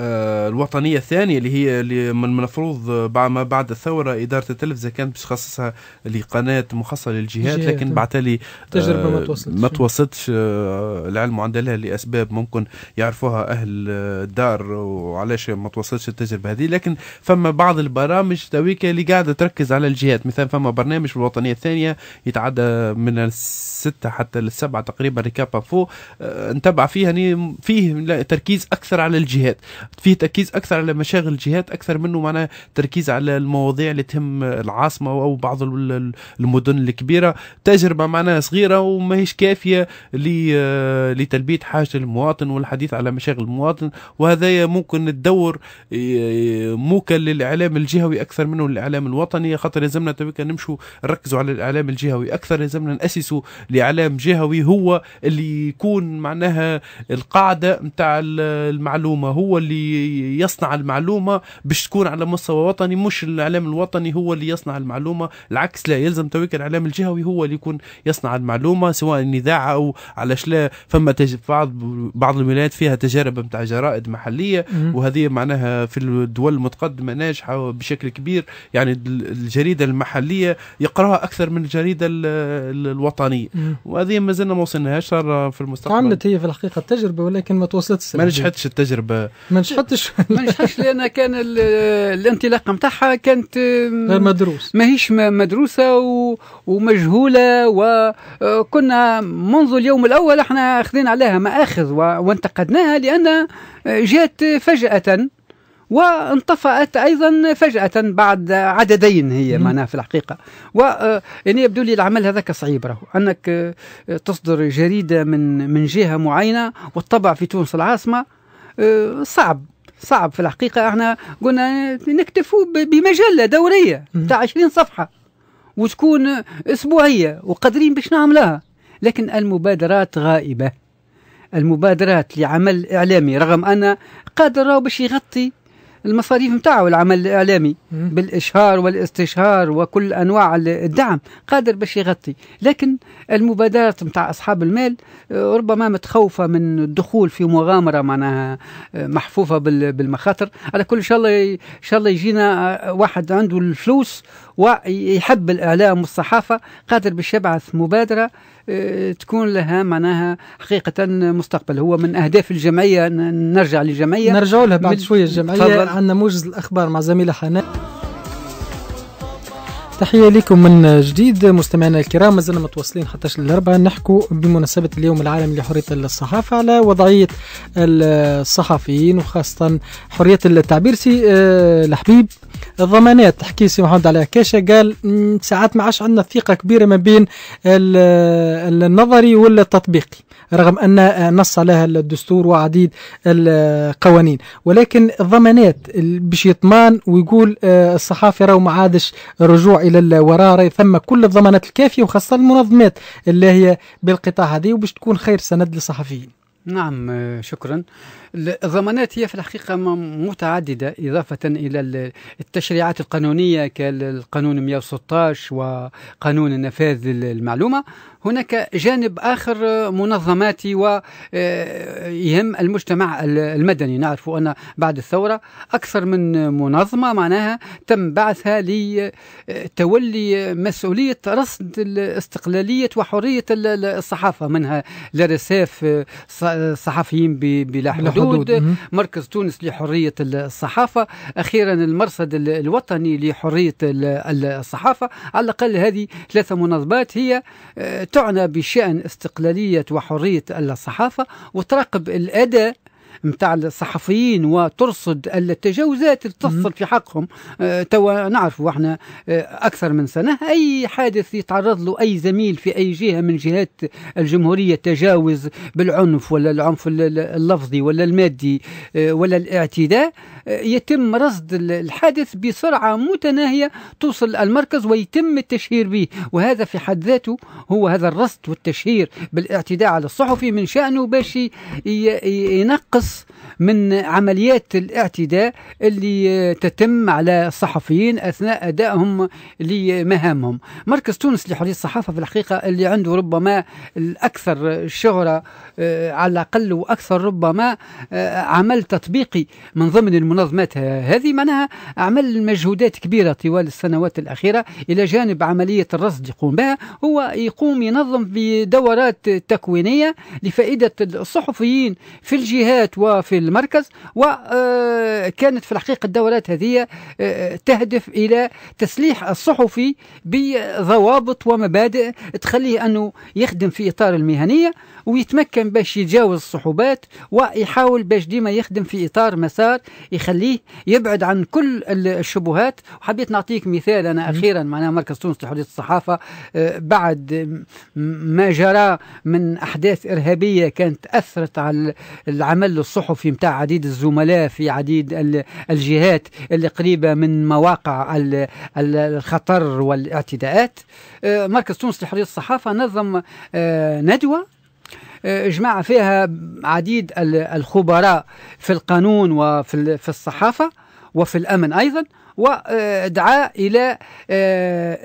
آه، الوطنية الثانية اللي هي اللي من المفروض بعد ما بعد الثورة إدارة التلفزة كانت باش تخصصها لقناة مخصصة للجهات لكن آه. بعتلي تجربة ما آه، توصلتش ما توصلتش العلم عندها لأسباب ممكن يعرفوها أهل الدار وعلاش ما توصلتش التجربة هذه لكن فما بعض البرامج تويك اللي قاعدة تركز على الجهات مثلا فما برنامج في الوطنية الثانية يتعدى من الستة حتى للسبعة تقريبا ريكابا فو نتبع فيها يعني فيه تركيز أكثر على الجهات فيه تركيز اكثر على مشاغل الجهات اكثر منه معناها تركيز على المواضيع اللي تهم العاصمه او بعض المدن الكبيره تجربه معناها صغيره وماهيش كافيه لتلبيه حاجه المواطن والحديث على مشاغل المواطن وهذا ممكن الدور موكل للاعلام الجهوي اكثر منه للاعلام الوطني خاطر لازمنا تويكا نمشوا نركزوا على الاعلام الجهوي اكثر لازمنا ناسسوا لاعلام جهوي هو اللي يكون معناها القاعده نتاع المعلومه هو اللي اللي يصنع المعلومه باش تكون على مستوى وطني مش الاعلام الوطني هو اللي يصنع المعلومه العكس لا يلزم تويك الاعلام الجهوي هو اللي يكون يصنع المعلومه سواء النذاعة او على شلا فما بعض بعض الولايات فيها تجارب نتاع جرائد محليه وهذه معناها في الدول المتقدمه ناجحه بشكل كبير يعني الجريده المحليه يقراها اكثر من الجريده الوطنيه وهذه ما زلنا ما وصلناهاش في المستقبل عملت هي في الحقيقه التجربه ولكن ما توصلتش ما نجحتش التجربه ما نشحتش ما نشحتش لان كان الانطلاقه نتاعها كانت غير مدروس ماهيش مدروسه ومجهوله وكنا منذ اليوم الاول احنا اخذين عليها ماخذ وانتقدناها لان جات فجاه وانطفأت ايضا فجأة بعد عددين هي معناها في الحقيقة و يعني يبدو لي العمل هذاك صعيب راهو انك تصدر جريدة من من جهة معينة والطبع في تونس العاصمة آه، صعب صعب في الحقيقة احنا قلنا نكتفوا بمجلة دورية تاع 20 صفحة وتكون أسبوعية وقادرين باش نعملها لكن المبادرات غائبة المبادرات لعمل إعلامي رغم أن قادر باش يغطي المصاريف نتاعو العمل الاعلامي بالاشهار والاستشهار وكل انواع الدعم قادر باش يغطي لكن المبادرات نتاع اصحاب المال آه، ربما متخوفه من الدخول في مغامره معناها آه، محفوفه بالمخاطر على كل ان شاء الله ان شاء الله يجينا آه، واحد عنده الفلوس ويحب الاعلام والصحافه قادر باش يبعث مبادره آه، تكون لها معناها حقيقه مستقبل هو من اهداف الجمعيه نرجع للجمعيه نرجع لها بعد شويه الجمعيه عندنا موجز الاخبار مع زميله حنان تحية لكم من جديد مستمعينا الكرام مازلنا متواصلين حتى الأربعاء نحكوا بمناسبة اليوم العالمي لحرية الصحافة على وضعية الصحفيين وخاصة حرية التعبير سي آه، الحبيب الضمانات تحكي سي محمد عليها كاشا قال ساعات ما عادش عندنا ثقه كبيره ما بين النظري والتطبيقي رغم ان آه، نص عليها الدستور وعديد القوانين ولكن الضمانات باش يطمان ويقول آه، الصحافي راه ما عادش الرجوع الى الوراء ثم كل الضمانات الكافيه وخاصه المنظمات اللي هي بالقطاع هذه وباش تكون خير سند للصحفيين نعم آه، شكرا الضمانات هي في الحقيقه متعدده اضافه الى التشريعات القانونيه كالقانون 116 وقانون نفاذ المعلومه هناك جانب اخر منظماتي ويهم آه، المجتمع المدني نعرف ان بعد الثوره اكثر من منظمه معناها تم بعثها لتولي آه، مسؤوليه رصد استقلاليه وحريه الصحافه منها لرساف آه، صحفيين بلا حدود الحدود, مركز تونس لحرية الصحافة أخيرا المرصد الوطني لحرية الصحافة على الأقل هذه ثلاثة منظمات هي آه، تعنى بشأن استقلالية وحرية الصحافة وتراقب الأداء نتاع الصحفيين وترصد التجاوزات اللي تحصل في حقهم آه، توا نعرفوا احنا آه، اكثر من سنه اي حادث يتعرض له اي زميل في اي جهه من جهات الجمهوريه تجاوز بالعنف ولا العنف اللفظي ولا المادي آه، ولا الاعتداء يتم رصد الحادث بسرعه متناهيه توصل المركز ويتم التشهير به وهذا في حد ذاته هو هذا الرصد والتشهير بالاعتداء على الصحفي من شانه باش ينقص نقص من عمليات الاعتداء اللي تتم على الصحفيين اثناء ادائهم لمهامهم. مركز تونس لحريه الصحافه في الحقيقه اللي عنده ربما الاكثر شهره آه، على الاقل واكثر ربما آه، عمل تطبيقي من ضمن المنظمات هذه معناها عمل مجهودات كبيره طوال السنوات الاخيره الى جانب عمليه الرصد يقوم بها هو يقوم ينظم بدورات تكوينيه لفائده الصحفيين في الجهات وفي المركز وكانت آه، في الحقيقة الدورات هذه آه، تهدف إلى تسليح الصحفي بضوابط ومبادئ تخليه أنه يخدم في إطار المهنية ويتمكن باش يتجاوز الصحوبات ويحاول باش ديما يخدم في إطار مسار يخليه يبعد عن كل الشبهات وحبيت نعطيك مثال أنا أخيرا معناها مركز تونس لحرية الصحافة آه، بعد ما جرى من أحداث إرهابية كانت أثرت على العمل الصحفي متاع عديد الزملاء في عديد الجهات اللي قريبة من مواقع الخطر والاعتداءات آه، مركز تونس لحرية الصحافة نظم آه، ندوة آه، جمع فيها عديد الخبراء في القانون وفي الصحافة وفي الأمن أيضا ودعا إلى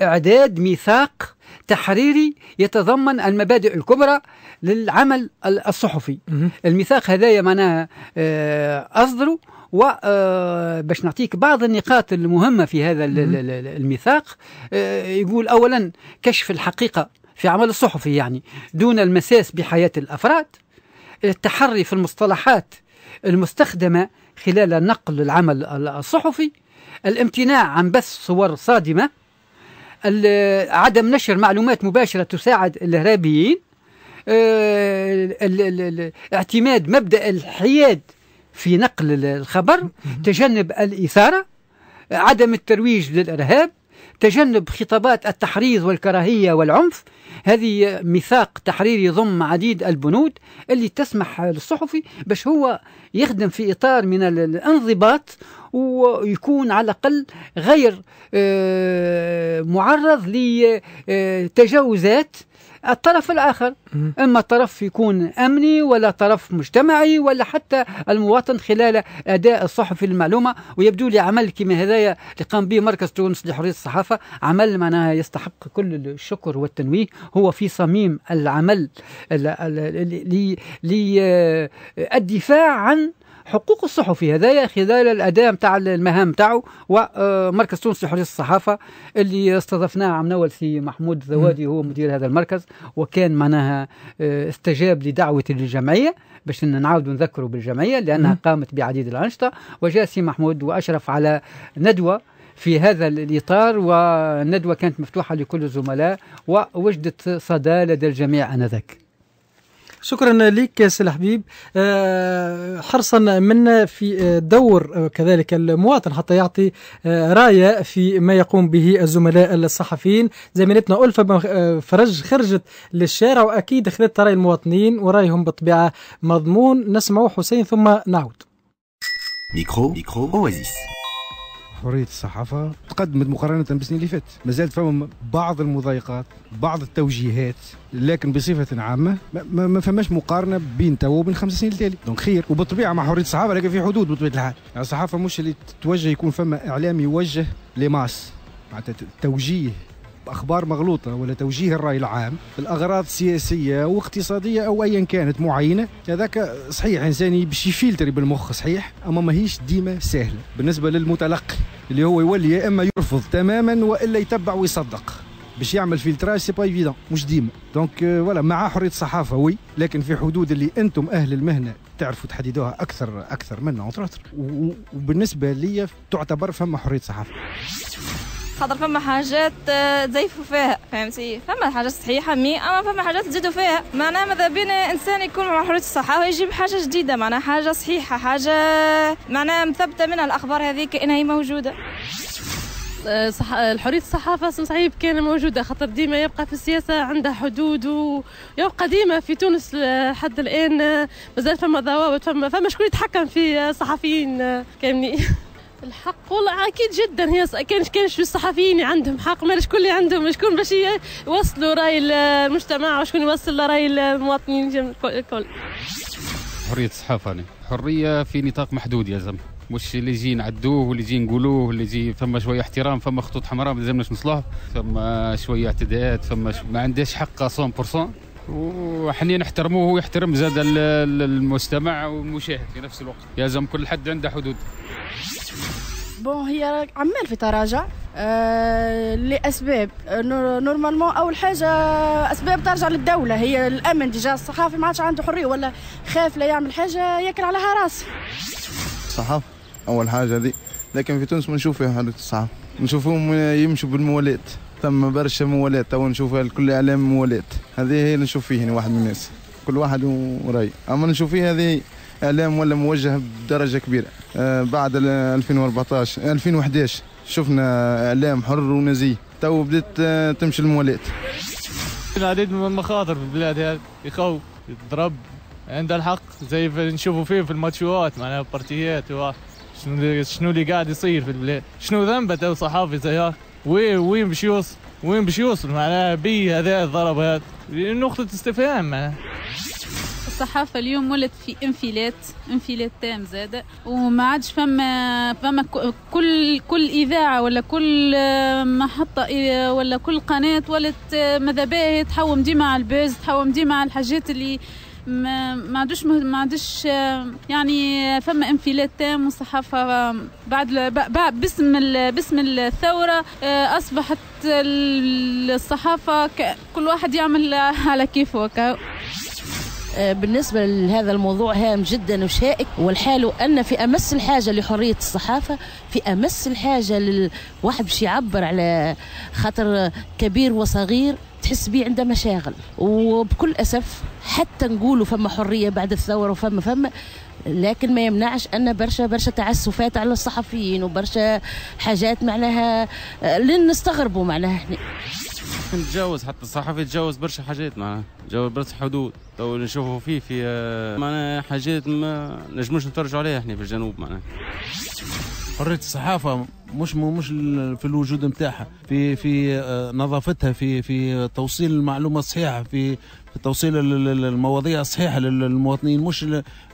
إعداد ميثاق تحريري يتضمن المبادئ الكبرى للعمل الصحفي الميثاق هذايا معناها آه، أصدره وباش آه، نعطيك بعض النقاط المهمة في هذا الميثاق آه، يقول أولا كشف الحقيقة في عمل الصحفي يعني دون المساس بحياة الأفراد التحري في المصطلحات المستخدمة خلال نقل العمل الصحفي الامتناع عن بث صور صادمة عدم نشر معلومات مباشرة تساعد الإرهابيين آه، اعتماد مبدأ الحياد في نقل الخبر تجنب الإثارة عدم الترويج للإرهاب تجنب خطابات التحريض والكراهية والعنف هذه ميثاق تحريري يضم عديد البنود اللي تسمح للصحفي باش هو يخدم في إطار من الانضباط ويكون على الأقل غير آه، معرض لتجاوزات الطرف الآخر إما طرف يكون أمني ولا طرف مجتمعي ولا حتى المواطن خلال أداء الصحفي للمعلومة ويبدو لي عمل كما هذايا اللي قام به مركز تونس لحرية الصحافة عمل معناها يستحق كل الشكر والتنويه هو في صميم العمل آه، الدفاع عن حقوق الصحفي هذايا خلال الاداء نتاع المهام نتاعو ومركز آه، تونس لحريه الصحافه اللي استضفناه عم نول سي محمود الزوادي هو مدير هذا المركز وكان معناها آه، استجاب لدعوه الجمعيه باش نعاودوا نذكروا بالجمعيه لانها قامت بعديد الانشطه وجاء سي محمود واشرف على ندوه في هذا الاطار والندوه كانت مفتوحه لكل الزملاء ووجدت صدى لدى الجميع انذاك. شكرا لك سي الحبيب آه، حرصا منا في آه، دور آه، كذلك المواطن حتى يعطي رايه في ما يقوم به الزملاء الصحفيين زميلتنا الفه فرج خرجت للشارع واكيد اخذت راي المواطنين ورايهم بالطبيعه مضمون نسمع حسين ثم نعود ميكرو ميكرو اوازيس حريه الصحافه تقدمت مقارنه بالسنين اللي ما مازالت فما بعض المضايقات بعض التوجيهات لكن بصفه عامه ما, ما فماش مقارنه بين توا وبين خمس سنين التالي دونك خير وبالطبيعه مع حريه الصحافه لكن في حدود بطبيعه الحال يعني الصحافه مش اللي توجه يكون فما اعلام يوجه لماس معناتها توجيه أخبار مغلوطة ولا توجيه الرأي العام بالاغراض سياسية واقتصادية أو أيا كانت معينة هذاك صحيح إنساني باش يفلتري بالمخ صحيح أما ماهيش ديما سهلة بالنسبة للمتلقي اللي هو يولي يا إما يرفض تماما وإلا يتبع ويصدق باش يعمل فلتراج سي با ايفيدون مش ديما دونك فوالا euh, مع حريه الصحافه وي لكن في حدود اللي انتم اهل المهنه تعرفوا تحددوها اكثر اكثر منا وبالنسبه لي تعتبر فما حريه صحافه خاطر فما حاجات تزيفوا آه، فيها فهمتي فما حاجات صحيحه مي اما فما حاجات تزيدوا فيها معناها ماذا بينا انسان يكون مع حريه الصحه ويجيب حاجه جديده معناها حاجه صحيحه حاجه معناها مثبته منها الاخبار هذيك انها هي موجوده آه، صح آه، الحريه الصحافه صعيب كان موجوده خاطر ديما يبقى في السياسه عندها حدود ويبقى ديما في تونس لحد الان مازال فما ضوابط فما فما شكون يتحكم في الصحفيين كاملين الحق والله اكيد جدا هي كان كانش الصحفيين عندهم حق ما شكون اللي عندهم شكون باش يوصلوا راي المجتمع وشكون يوصل راي المواطنين الكل حريه الصحافه يعني. حريه في نطاق محدود يا زلمه مش اللي يجي نعدوه واللي يجي نقولوه واللي يجي فما شويه احترام فما خطوط حمراء ما لازمناش نصلوها فما شويه اعتداءات فما شو ما عندهاش حق 100% وحنا نحترموه ويحترم زاد المستمع والمشاهد في نفس الوقت يلزم كل حد عنده حدود بون هي عمال في تراجع آه لاسباب نورمالمون اول حاجه اسباب ترجع للدوله هي الامن ديجا الصحافي ما عادش عنده حريه ولا خاف لا يعمل حاجه ياكل عليها راس الصحافه اول حاجه دي لكن في تونس ما نشوف فيها حاله الصحافه نشوفهم يمشوا بالموالات ثم برشا موالات تو نشوفها الكل اعلام موالات هذه هي اللي نشوف فيها واحد من الناس كل واحد وراي اما نشوف فيها هذه الاعلام ولا موجه بدرجه كبيره آه، بعد 2014 2011 شفنا اعلام حر ونزيه تو بدات آه، تمشي الموالات العديد من المخاطر في البلاد هذه يخوف يضرب عند الحق زي في نشوفوا فيه في الماتشوات معناها بارتيات شنو شنو اللي قاعد يصير في البلاد شنو ذنبه تو صحافي زي وين وين باش يوصل وين باش يوصل معناها بي هذا الضرب هذا نقطه استفهام معناها الصحافة اليوم ولت في انفلات انفلات تام زادة وما عادش فما فما كل كل إذاعة ولا كل آه، محطة آه، ولا كل قناة ولت آه، ماذا بيه تحوم ديما على البوز تحوم ديما على الحاجات اللي ما عادوش ما عادش يعني فما انفلات تام والصحافه بعد باسم باسم الثوره اصبحت الصحافه كل واحد يعمل على كيفه آه، بالنسبة لهذا الموضوع هام جدا وشائك والحال أن في أمس الحاجة لحرية الصحافة في أمس الحاجة للواحد باش يعبر على خاطر كبير وصغير تحس بيه عنده مشاغل وبكل أسف حتى نقولوا فما حرية بعد الثورة وفما فما لكن ما يمنعش ان برشا برشا تعسفات على الصحفيين وبرشا حاجات معناها آه، لن نستغربوا معناها نتجاوز حتى الصحفي يتجاوز برشا حاجات معناها تجاوز برشا حدود تو نشوفوا فيه في آه، معناها حاجات ما نجموش نتفرجوا عليها احنا في الجنوب معناها حريه الصحافه مش مش في الوجود نتاعها في في آه، نظافتها في في توصيل المعلومه الصحيحه في في توصيل المواضيع الصحيحه للمواطنين مش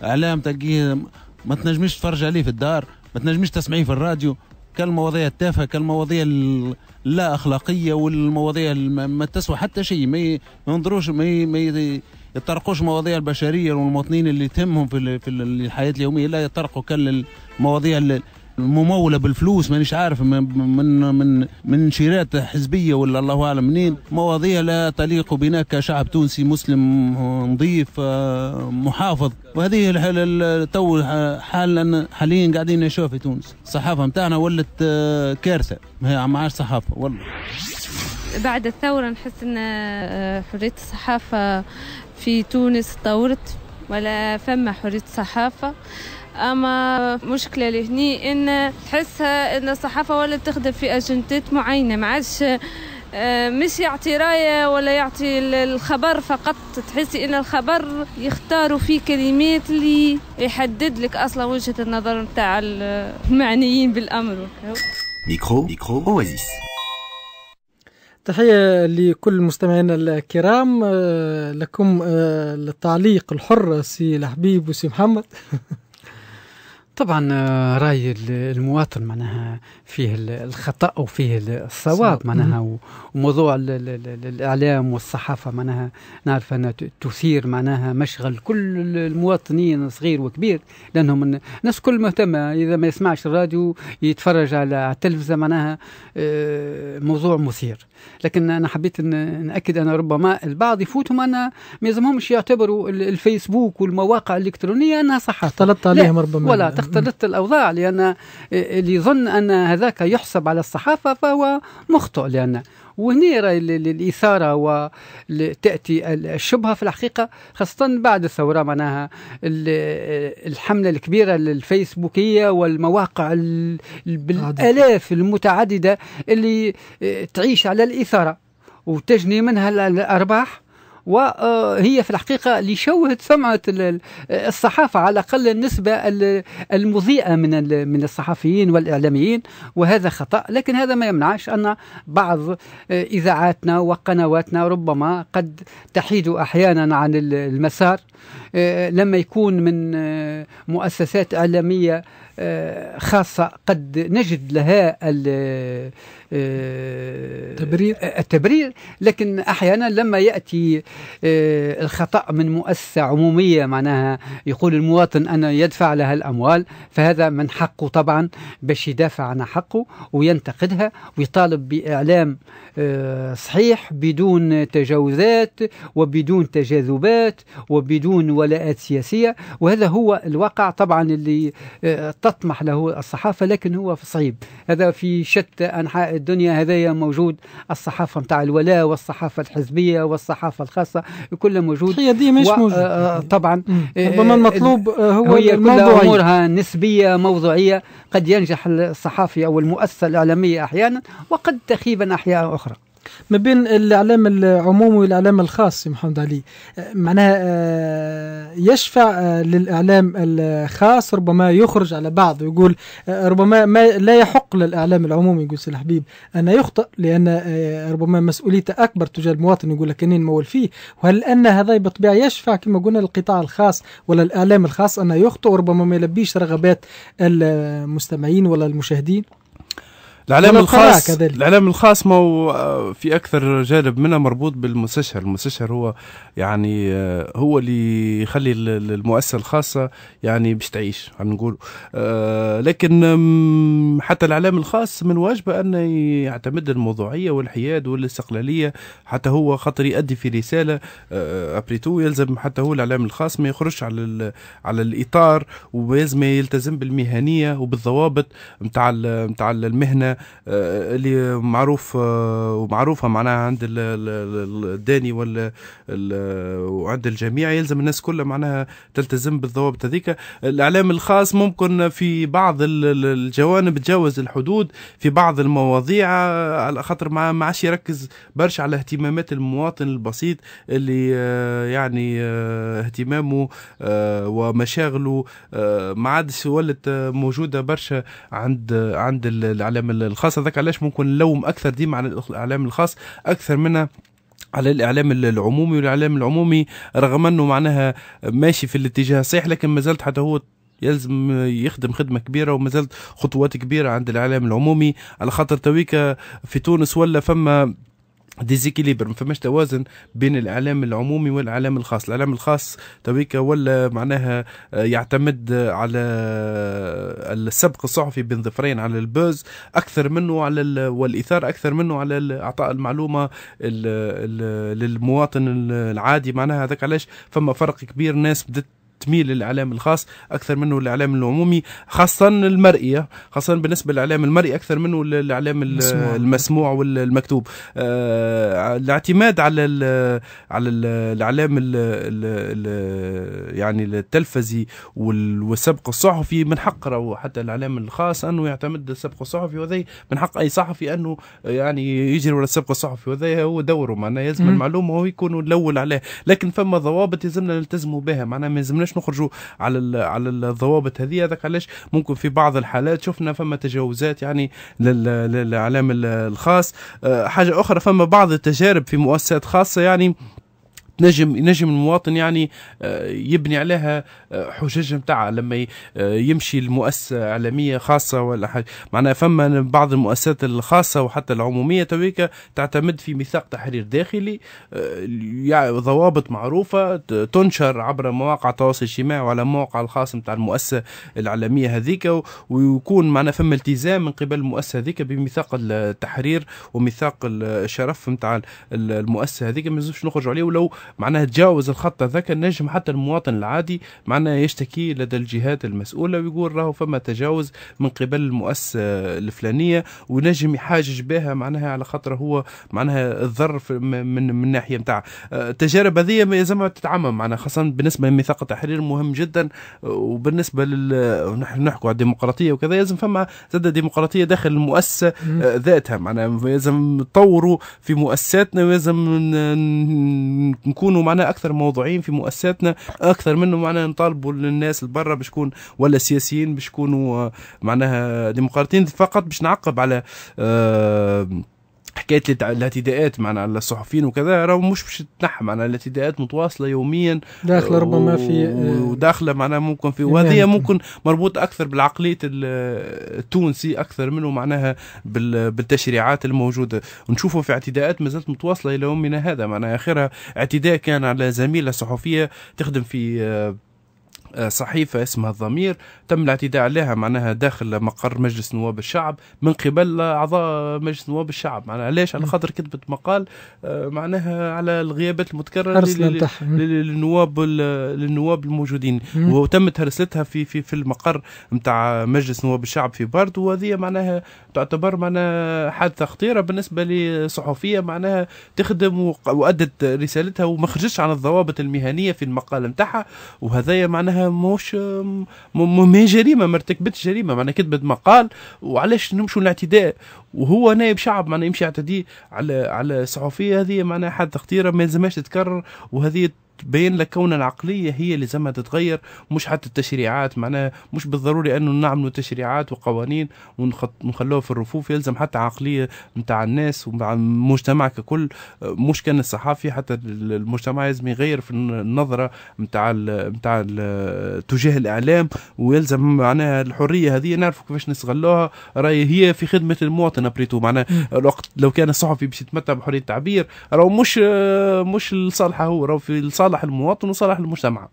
اعلام تلقيه ما تنجمش تفرج عليه في الدار ما تنجمش تسمعيه في الراديو كالمواضيع التافهه كالمواضيع لا اخلاقيه والمواضيع ما تسوى حتى شيء ما ينظروش ما ما يطرقوش مواضيع البشريه والمواطنين اللي تهمهم في في الحياه اليوميه لا يطرقوا كل المواضيع مموله بالفلوس مانيش عارف من من من شيرات حزبيه ولا الله اعلم منين مواضيع لا تليق بنا كشعب تونسي مسلم نظيف محافظ وهذه تو حالا حاليا قاعدين نشوفها في تونس الصحافه نتاعنا ولت آه، كارثه ما عادش صحافه والله بعد الثورة نحس أن آه، حرية الصحافة في تونس طورت ولا فما حرية صحافة اما مشكله لهني ان تحسها ان الصحافه ولا تخدم في اجندات معينه ما عادش آه، مش يعطي راية ولا يعطي الخبر فقط تحسي ان الخبر يختاروا فيه كلمات اللي يحدد لك اصلا وجهة النظر نتاع المعنيين بالامر ميكرو ميكرو اوازيس تحية لكل مستمعينا الكرام آه، لكم آه، التعليق الحر سي الحبيب وسي محمد طبعا آه، راي المواطن معناها فيه الخطا وفيه الصواب معناها وموضوع الاعلام والصحافه معناها نعرف انها تثير معناها مشغل كل المواطنين صغير وكبير لانهم الناس كل مهتمه اذا ما يسمعش الراديو يتفرج على التلفزه معناها آه، موضوع مثير لكن انا حبيت ناكد ان ربما البعض يفوتهم انا ما يلزمهمش يعتبروا الفيسبوك والمواقع الالكترونيه انها صحافه اختلطت عليهم ربما ولا اختلطت الأوضاع لأن اللي يظن أن هذاك يحسب على الصحافة فهو مخطئ لأن وهنا الاثاره وتأتي الشبهة في الحقيقة خاصة بعد الثورة معناها الحملة الكبيرة الفيسبوكية والمواقع بالآلاف المتعددة اللي تعيش على الإثارة وتجني منها الأرباح وهي في الحقيقة لشوهة سمعة الصحافة على الأقل النسبة المضيئة من من الصحفيين والإعلاميين وهذا خطأ لكن هذا ما يمنعش أن بعض إذاعاتنا وقنواتنا ربما قد تحيد أحيانا عن المسار آه، لما يكون من آه، مؤسسات إعلامية خاصة قد نجد لها التبرير آه، التبرير لكن أحيانا لما يأتي آه، الخطأ من مؤسسة عمومية معناها يقول المواطن أنا يدفع لها الأموال فهذا من حقه طبعا باش يدافع عن حقه وينتقدها ويطالب بإعلام آه، صحيح بدون تجاوزات وبدون تجاذبات وبدون ولاءات سياسية وهذا هو الواقع طبعا اللي تطمح له الصحافة لكن هو في صعيب هذا في شتى أنحاء الدنيا هذايا موجود الصحافة متاع الولاء والصحافة الحزبية والصحافة الخاصة كلها موجود هي دي مش آه، موجود آه، طبعا آه، ربما المطلوب هو هي الموضوعية أمورها نسبية موضوعية قد ينجح الصحافي أو المؤسسة الإعلامية أحيانا وقد تخيبا أحيانا أخرى ما بين الاعلام العمومي والاعلام الخاص يا محمد علي أه، معناها أه، يشفع أه، للاعلام الخاص ربما يخرج على بعض ويقول ربما ما لا يحق للاعلام العمومي يقول سي الحبيب ان يخطئ لان ربما مسؤوليته اكبر تجاه المواطن يقول لك اني نمول فيه وهل ان هذا بالطبيعه يشفع كما قلنا للقطاع الخاص ولا الاعلام الخاص انه يخطئ وربما ما يلبيش رغبات المستمعين ولا المشاهدين الاعلام الخاص الاعلام الخاص آه، ما هو في اكثر جانب منه مربوط بالمستشار المستشار هو يعني آه، هو اللي يخلي المؤسسه الخاصه يعني باش تعيش نقول آه، لكن حتى الاعلام الخاص من واجبه ان يعتمد الموضوعيه والحياد والاستقلاليه حتى هو خاطر يؤدي في رساله ابريتو يلزم حتى هو الاعلام الخاص ما يخرجش على على الاطار ولازم يلتزم بالمهنيه وبالضوابط نتاع نتاع المهنه آه، اللي معروف آه، ومعروفه معناها عند الداني ولا وعند الجميع يلزم الناس كلها معناها تلتزم بالضوابط هذيك الاعلام الخاص ممكن في بعض الجوانب تجاوز الحدود في بعض المواضيع آه، على خاطر ما عادش يركز برشا على اهتمامات المواطن البسيط اللي يعني اهتمامه ومشاغله ما عادش ولت موجوده برشا عند عند الاعلام الخاص هذاك علاش ممكن نلوم اكثر ديما على الاعلام الخاص اكثر منها على الاعلام العمومي والاعلام العمومي رغم انه معناها ماشي في الاتجاه الصحيح لكن ما زالت حتى هو يلزم يخدم خدمة كبيرة وما زالت خطوات كبيرة عند الإعلام العمومي على خاطر تويكا في تونس ولا فما ديزيكيليبر ما فماش توازن بين الاعلام العمومي والاعلام الخاص الاعلام الخاص تويكا ولا معناها آه، يعتمد على السبق الصحفي بين ظفرين على البوز اكثر منه على ال... اكثر منه على اعطاء المعلومه ال... ال... للمواطن العادي معناها هذاك علاش فما فرق كبير ناس بدت تميل للاعلام الخاص اكثر منه الاعلام العمومي خاصه المرئي خاصه بالنسبه للاعلام المرئي اكثر منه الاعلام المسموع, والمكتوب آه، الاعتماد على على الاعلام يعني التلفزي والسبق الصحفي من حق حتى الاعلام الخاص انه يعتمد السبق الصحفي وذي من حق اي صحفي انه يعني يجري ورا السبق الصحفي وذا هو دوره معناه يلزم المعلومه هو يكون الاول عليه لكن فما ضوابط يلزمنا نلتزموا بها معناه ما يلزمناش باش نخرجوا على على الضوابط هذه هذاك علاش ممكن في بعض الحالات شفنا فما تجاوزات يعني للاعلام الخاص آه، حاجه اخرى فما بعض التجارب في مؤسسات خاصه يعني تنجم ينجم المواطن يعني آه، يبني عليها آه، حجج نتاعها لما آه، يمشي لمؤسسه اعلاميه خاصه ولا حاجه معناها فما بعض المؤسسات الخاصه وحتى العموميه تويكا تعتمد في ميثاق تحرير داخلي يعني ضوابط معروفه تنشر عبر مواقع التواصل الاجتماعي وعلى الموقع الخاص نتاع المؤسسه الاعلاميه هذيك ويكون معنا فما التزام من قبل المؤسسه هذيك بميثاق التحرير وميثاق الشرف نتاع المؤسسه هذيك ما نخرجوا عليه ولو معناها تجاوز الخط هذاك النجم حتى المواطن العادي معناها يشتكي لدى الجهات المسؤوله ويقول راهو فما تجاوز من قبل المؤسسه الفلانيه ونجم يحاجج بها معناها على خاطر هو معناها الضر من من الناحيه نتاع أه، التجارب هذه لازم تتعمم معناها خاصه بالنسبه لميثاق التحرير مهم جدا أه، وبالنسبه لل نحن نحكوا على الديمقراطيه وكذا لازم فما زاد ديمقراطيه داخل المؤسسه أه، ذاتها معناها لازم نطوروا في مؤسساتنا ولازم نكون نكونوا معنا اكثر موضوعين في مؤسساتنا اكثر منه معنا نطالبوا للناس البرة باش يكون ولا السياسيين باش يكونوا آه، معناها ديمقراطيين فقط باش نعقب على أه حكايه الاعتداءات معنا على الصحفيين وكذا راه مش باش تنحى معنا الاعتداءات متواصله يوميا داخله ربما في آه، وداخله معناها ممكن في وهذه ممكن مربوطه اكثر بالعقليه التونسي اكثر منه معناها بالتشريعات الموجوده ونشوفه في اعتداءات ما زالت متواصله الى يومنا هذا معناها اخرها اعتداء كان على زميله صحفيه تخدم في آه، آه، صحيفة اسمها الضمير تم الاعتداء عليها معناها داخل مقر مجلس نواب الشعب من قبل أعضاء مجلس نواب الشعب معناها ليش على خاطر كتبت مقال آه، معناها على الغيابات المتكررة للنواب للنواب الموجودين وتمت هرستها في في في المقر نتاع مجلس نواب الشعب في بارد وهذه معناها تعتبر معناها حادثة خطيرة بالنسبة لصحفية معناها تخدم وأدت رسالتها وما خرجتش عن الضوابط المهنية في المقال نتاعها وهذايا معناها معناها موش ما جريمه ما ارتكبت جريمه معناها كتبت مقال وعلاش نمشوا للاعتداء وهو نائب شعب معناها يمشي يعتدي على على الصحفيه هذه معناها حد خطيره ما يلزمهاش تتكرر وهذه تبين لك كون العقليه هي اللي زمها تتغير مش حتى التشريعات معناها مش بالضروري انه نعملوا تشريعات وقوانين ونخلوها في الرفوف يلزم حتى عقليه نتاع الناس ومع المجتمع ككل مش كان الصحافي حتى المجتمع لازم يغير في النظره نتاع نتاع تجاه الاعلام ويلزم معناها الحريه هذه نعرفوا كيفاش نستغلوها راهي هي في خدمه المواطن ابريتو معناها الوقت لو كان الصحفي باش يتمتع بحريه التعبير راهو مش مش لصالحه هو راهو في لصالح صالح المواطن وصالح المجتمع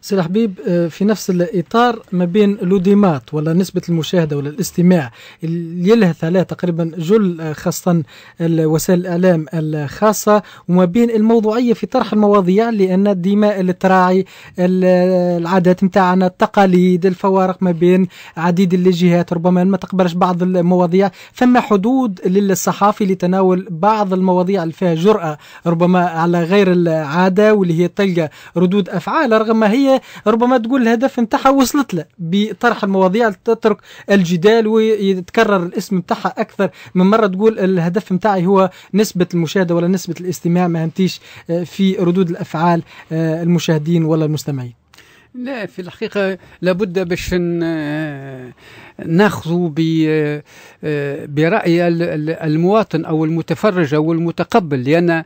سي الحبيب آه، في نفس الاطار ما بين لوديمات ولا نسبه المشاهده ولا الاستماع اللي يلهث عليها تقريبا جل آه، خاصه وسائل الاعلام الخاصه وما بين الموضوعيه في طرح المواضيع لان الدماء اللي تراعي العادات نتاعنا التقاليد الفوارق ما بين عديد الجهات ربما ما تقبلش بعض المواضيع فما حدود للصحافي لتناول بعض المواضيع اللي فيها جراه ربما على غير العاده واللي هي تلقى ردود افعال رغم ما فهي ربما تقول الهدف نتاعها وصلت له بطرح المواضيع تترك الجدال ويتكرر الاسم نتاعها اكثر من مره تقول الهدف نتاعي هو نسبه المشاهده ولا نسبه الاستماع ما همتيش آه، في ردود الافعال آه، المشاهدين ولا المستمعين لا في الحقيقة لابد باش ناخذ برأي المواطن أو المتفرج أو المتقبل لأن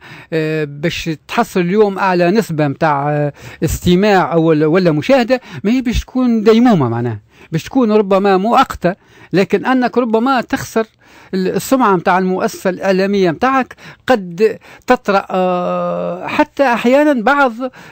باش تحصل اليوم أعلى نسبة متاع استماع أو ولا مشاهدة ما هي باش تكون ديمومة معناها باش تكون ربما مؤقتة لكن أنك ربما تخسر السمعه نتاع المؤسسه الاعلاميه نتاعك قد تطرا آه، حتى احيانا بعض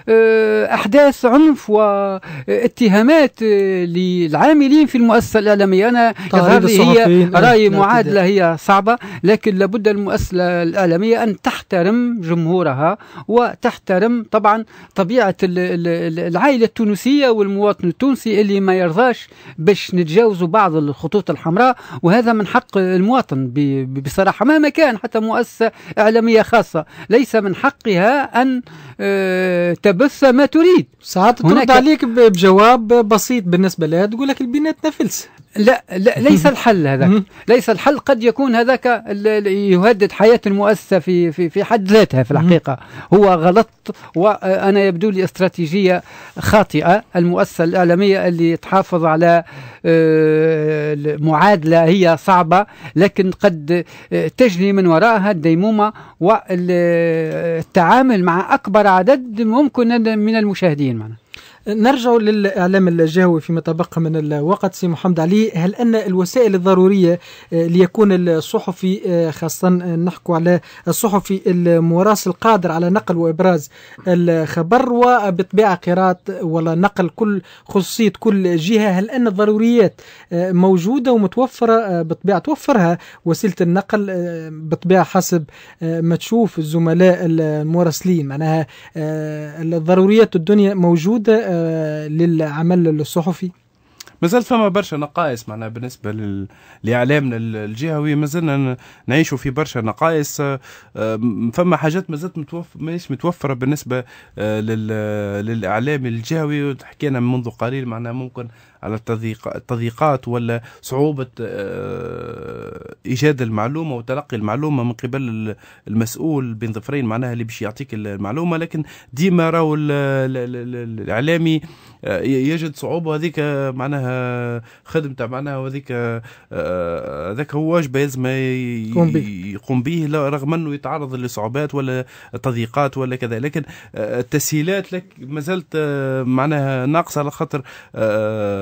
آه، احداث عنف واتهامات آه، للعاملين في المؤسسه الاعلاميه انا يظهر طيب، لي هي راي معادله هي صعبه لكن لابد المؤسسه الاعلاميه ان تحترم جمهورها وتحترم طبعا طبيعه العائله التونسيه والمواطن التونسي اللي ما يرضاش باش نتجاوزوا بعض الخطوط الحمراء وهذا من حق المواطن باطن بصراحة مهما كان حتى مؤسسة إعلامية خاصة ليس من حقها أن آه، تبث ما تريد ساعات ترد عليك بجواب بسيط بالنسبة لها تقول لك البنات نفلس لا, لا ليس الحل هذاك ليس الحل قد يكون هذاك يهدد حياة المؤسسة في في في حد ذاتها في الحقيقة هو غلط وأنا آه، يبدو لي استراتيجية خاطئة المؤسسة الإعلامية اللي تحافظ على آه، معادلة هي صعبة لكن قد آه، تجني من وراءها الديمومة والتعامل مع أكبر عدد ممكن من المشاهدين معنا نرجع للإعلام الجهوي فيما تبقى من الوقت سي محمد علي هل أن الوسائل الضرورية آه، ليكون الصحفي آه، خاصة نحكو على الصحفي المراسل قادر على نقل وإبراز الخبر وبطبيعة قراءة ولا نقل كل خصوصية كل جهة هل أن الضروريات آه، موجودة ومتوفرة بطبيعة توفرها وسيلة النقل بطبيعة حسب ما تشوف الزملاء المراسلين معناها الضروريات الدنيا موجودة للعمل الصحفي ما زالت فما برشا نقائص معنا بالنسبه لاعلامنا الجهوي ما زلنا نعيشوا في برشا نقائص آه، فما حاجات ما زالت متوف... متوفره بالنسبه آه، للاعلام الجهوي وحكينا منذ قليل معنا ممكن على التضييق التضييقات ولا صعوبة آه، إيجاد المعلومة وتلقي المعلومة من قبل المسؤول بين ظفرين معناها اللي باش يعطيك المعلومة لكن ديما راهو الإعلامي آه، يجد صعوبة هذيك آه، معناها خدمته معناها وهذيك هذاك هو واجبه لازم يقوم به رغم أنه يتعرض لصعوبات ولا تضييقات ولا كذا لكن التسهيلات لك ما زالت معناها ناقصة على خاطر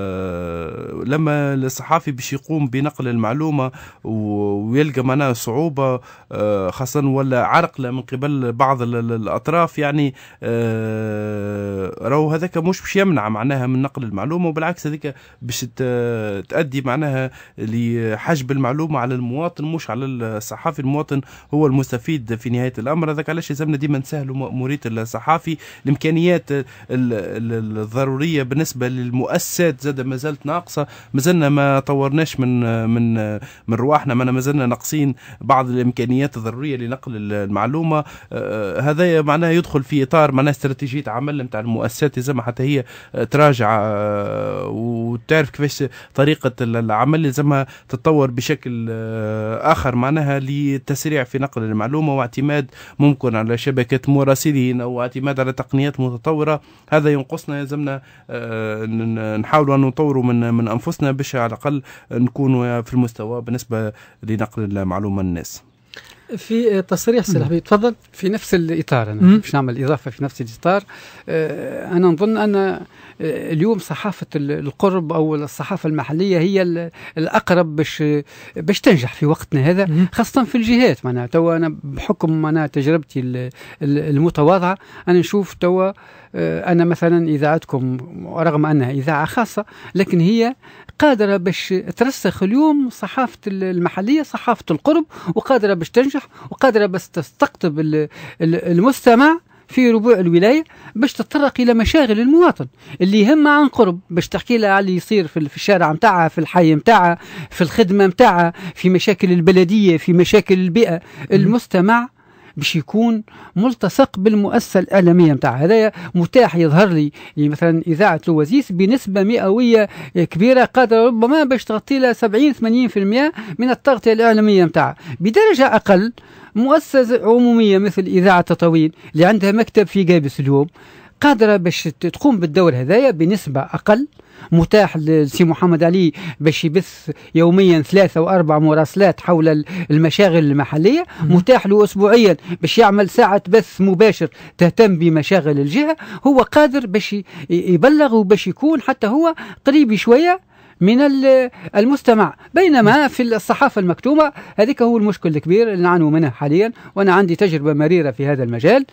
آه، لما الصحافي باش يقوم بنقل المعلومه ويلقى معناها صعوبه آه، خاصه ولا عرقله من قبل بعض الاطراف يعني آه، راهو هذاك مش باش يمنع معناها من نقل المعلومه وبالعكس هذيك باش تؤدي معناها لحجب المعلومه على المواطن مش على الصحافي المواطن هو المستفيد في نهايه الامر هذاك علاش لازمنا ديما نسهلوا موريت الصحافي الامكانيات الضروريه بالنسبه للمؤسسات زاده ما زالت ناقصه ما زلنا ما طورناش من من من رواحنا ما زلنا ناقصين بعض الامكانيات الضروريه لنقل المعلومه آه، هذا معناها يدخل في اطار معناها استراتيجيه عمل نتاع المؤسسات زعما حتى هي آه، تراجع آه، وتعرف كيفاش طريقه العمل لازمها تتطور بشكل اخر معناها للتسريع في نقل المعلومه واعتماد ممكن على شبكه مراسلين او اعتماد على تقنيات متطوره هذا ينقصنا يلزمنا نحاولوا نطوروا من من انفسنا باش على الاقل نكونوا في المستوى بالنسبه لنقل المعلومه للناس في تصريح سي الحبيب تفضل في نفس الاطار انا باش نعمل اضافه في نفس الاطار آه، انا نظن ان اليوم صحافه القرب او الصحافه المحليه هي الاقرب باش باش تنجح في وقتنا هذا خاصه في الجهات معناها توا انا بحكم معناها تجربتي المتواضعه انا نشوف توا آه، انا مثلا اذاعتكم رغم انها اذاعه خاصه لكن هي قادره باش ترسخ اليوم صحافه المحليه صحافه القرب وقادره باش تنجح وقادره باش تستقطب المستمع في ربوع الولايه باش تتطرق الى مشاغل المواطن اللي يهمها عن قرب باش تحكي لها على اللي يصير في الشارع نتاعها في الحي نتاعها في الخدمه نتاعها في مشاكل البلديه في مشاكل البيئه المستمع باش يكون ملتصق بالمؤسسه الاعلاميه نتاعها هذايا متاح يظهر لي يعني مثلا اذاعه لوزيس بنسبه مئويه كبيره قادره ربما باش تغطي لها 70 80% من التغطيه الاعلاميه نتاعها بدرجه اقل مؤسسة عمومية مثل إذاعة تطاوين اللي عندها مكتب في قابس اليوم قادرة باش تقوم بالدور هذايا بنسبة أقل متاح لسي محمد علي باش يبث يوميا ثلاثة وأربع مراسلات حول المشاغل المحلية متاح له أسبوعيا باش يعمل ساعة بث مباشر تهتم بمشاغل الجهة هو قادر باش يبلغ وباش يكون حتى هو قريب شوية من المستمع بينما في الصحافة المكتوبة هذيك هو المشكل الكبير اللي نعانوا منه حاليا وأنا عندي تجربة مريرة في هذا المجال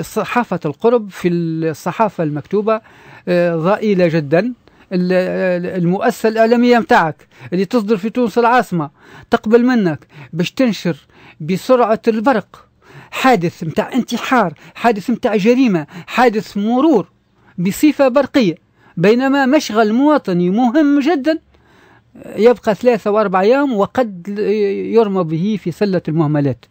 صحافة القرب في الصحافة المكتوبة آه، ضئيلة جدا المؤسسه الاعلاميه متاعك اللي تصدر في تونس العاصمه تقبل منك باش تنشر بسرعه البرق حادث متاع انتحار حادث متاع جريمه حادث مرور بصفه برقيه بينما مشغل مواطني مهم جدا يبقى ثلاثة وأربع أيام وقد يرمى به في سلة المهملات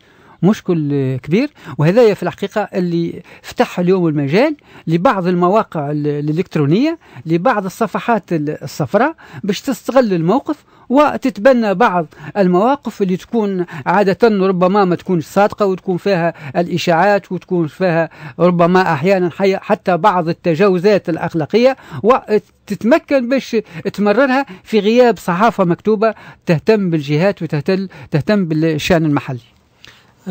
مشكل كبير وهذا في الحقيقة اللي فتح اليوم المجال لبعض المواقع الإلكترونية لبعض الصفحات الصفراء باش تستغل الموقف وتتبنى بعض المواقف اللي تكون عادة ربما ما تكونش صادقة وتكون فيها الإشاعات وتكون فيها ربما أحيانا حتى بعض التجاوزات الأخلاقية تتمكن باش تمررها في غياب صحافة مكتوبة تهتم بالجهات وتهتم بالشأن المحلي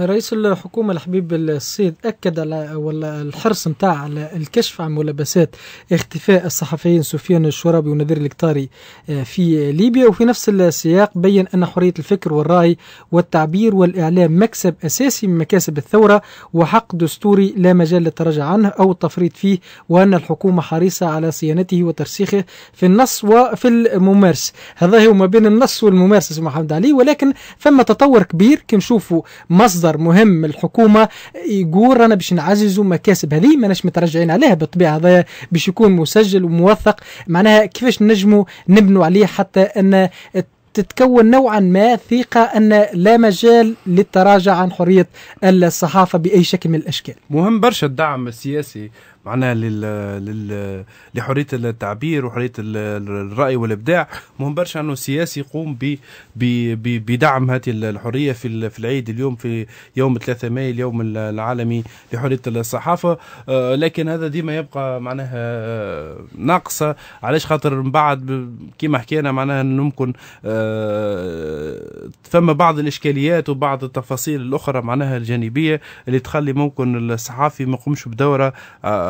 رئيس الحكومة الحبيب السيد أكد على ولا الحرص نتاع على الكشف عن ملابسات اختفاء الصحفيين سفيان الشرابي ونذير الكتاري آه، في ليبيا وفي نفس السياق بين أن حرية الفكر والرأي والتعبير والإعلام مكسب أساسي من مكاسب الثورة وحق دستوري لا مجال للتراجع عنه أو التفريط فيه وأن الحكومة حريصة على صيانته وترسيخه في النص وفي الممارسة هذا هو ما بين النص والممارسة محمد علي ولكن فما تطور كبير كنشوفوا مصدر مصدر مهم الحكومه يقول رانا باش نعززوا مكاسب هذه ماناش مترجعين عليها بالطبيعه هذا باش يكون مسجل وموثق معناها كيفاش نجموا نبنوا عليه حتى ان تتكون نوعا ما ثقة أن لا مجال للتراجع عن حرية الصحافة بأي شكل من الأشكال مهم برشا الدعم السياسي معناها لل... لل... لحريه التعبير وحريه الراي والابداع مهم برشا انه السياسي يقوم ب... ب... ب... بدعم هذه الحريه في في العيد اليوم في يوم 3 ماي اليوم العالمي لحريه الصحافه آه، لكن هذا ديما يبقى معناها آه، ناقصه علاش خاطر من بعد كما حكينا معناها ممكن آه، فما بعض الاشكاليات وبعض التفاصيل الاخرى معناها الجانبيه اللي تخلي ممكن الصحافي ما يقومش بدوره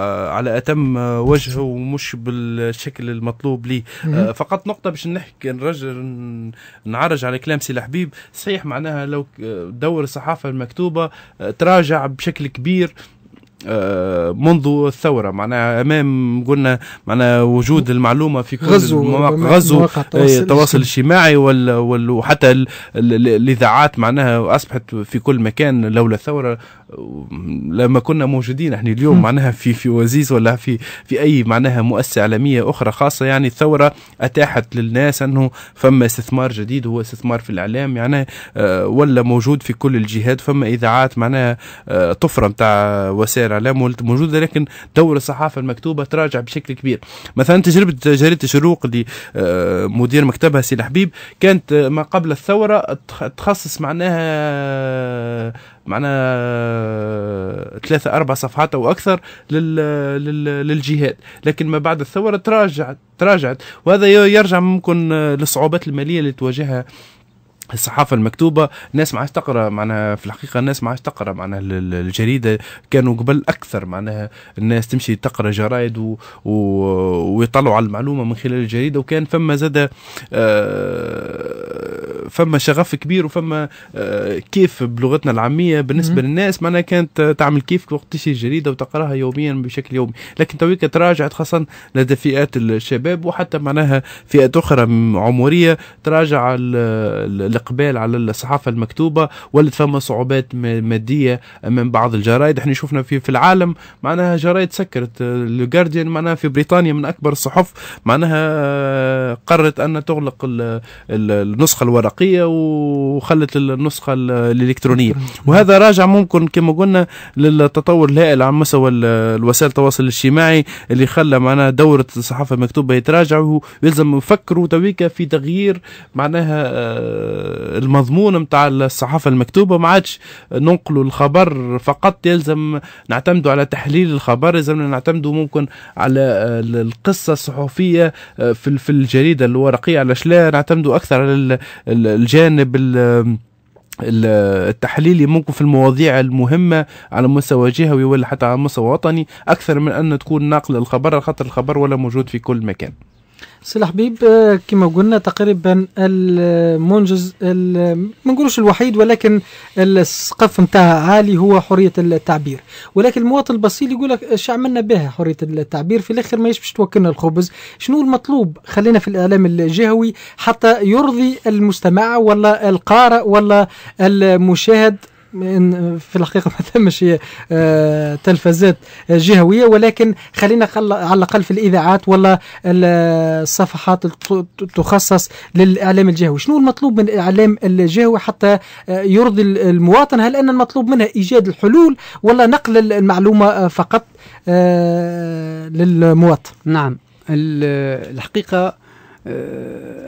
على اتم وجه ومش بالشكل المطلوب ليه آه، فقط نقطه باش نحكي نرجل نعرج على كلام سي الحبيب صحيح معناها لو دور الصحافه المكتوبه آه، تراجع بشكل كبير آه، منذ الثورة معناها أمام قلنا معناها وجود المعلومة في كل غزو المواقع غزو التواصل الاجتماعي وحتى الإذاعات معناها أصبحت في كل مكان لولا الثورة لما كنا موجودين احنا يعني اليوم معناها في في وزيز ولا في في اي معناها مؤسسه عالميه اخرى خاصه يعني الثوره اتاحت للناس انه فما استثمار جديد هو استثمار في الاعلام يعني آه، ولا موجود في كل الجهات فما اذاعات معناها آه، طفره نتاع وسائل اعلام ولت موجوده لكن دور الصحافه المكتوبه تراجع بشكل كبير مثلا تجربه جريده شروق اللي آه، مدير مكتبها سي الحبيب كانت ما قبل الثوره تخصص معناها معنا ثلاثة أربع صفحات أو أكثر لل... لل... للجهاد لكن ما بعد الثورة تراجعت تراجعت وهذا يرجع ممكن للصعوبات المالية اللي تواجهها الصحافه المكتوبه الناس ما عادش تقرا معناها في الحقيقه الناس ما عادش تقرا معناها الجريده كانوا قبل اكثر معناها الناس تمشي تقرا جرايد و... و... ويطلعوا على المعلومه من خلال الجريده وكان فما زاد آ... آه، فما شغف كبير وفما آ... آه، كيف بلغتنا العاميه بالنسبه م- للناس معناها كانت تعمل كيف وقت تشي الجريده وتقراها يوميا بشكل يومي لكن تويك تراجعت خاصه لدى فئات الشباب وحتى معناها فئات اخرى عمريه تراجع ال... الاقبال على الصحافه المكتوبه ولد فما صعوبات ماديه من بعض الجرائد احنا شفنا في في العالم معناها جرائد سكرت الجارديان معناها في بريطانيا من اكبر الصحف معناها آه، قررت ان تغلق النسخه الورقيه وخلت النسخه الالكترونيه وهذا راجع ممكن كما قلنا للتطور الهائل على مستوى الوسائل التواصل الاجتماعي اللي خلى معناها دوره الصحافه المكتوبه يتراجع ويلزم نفكروا تويكا في تغيير معناها آه، المضمون نتاع الصحافه المكتوبه ما عادش ننقلوا الخبر فقط يلزم نعتمدوا على تحليل الخبر يلزمنا نعتمدوا ممكن على القصه الصحفيه آه، في في الجريده الورقيه علاش لا نعتمدوا اكثر على الجانب التحليلي ممكن في المواضيع المهمة على مستوى جهوي ولا حتى على مستوى وطني أكثر من أن تكون ناقل الخبر خاطر الخبر ولا موجود في كل مكان سي الحبيب آه، كما قلنا تقريبا المنجز ما نقولوش الوحيد ولكن السقف نتاعها عالي هو حريه التعبير ولكن المواطن البسيط يقول لك اش عملنا بها حريه التعبير في الاخر ما باش توكلنا الخبز شنو المطلوب خلينا في الاعلام الجهوي حتى يرضي المستمع ولا القارئ ولا المشاهد في الحقيقه ما ثمش آه، تلفزات آه، جهويه ولكن خلينا على الاقل في الاذاعات ولا الصفحات تخصص للاعلام الجهوي شنو المطلوب من الاعلام الجهوي حتى آه، يرضي المواطن هل ان المطلوب منها ايجاد الحلول ولا نقل المعلومه فقط للمواطن نعم الحقيقه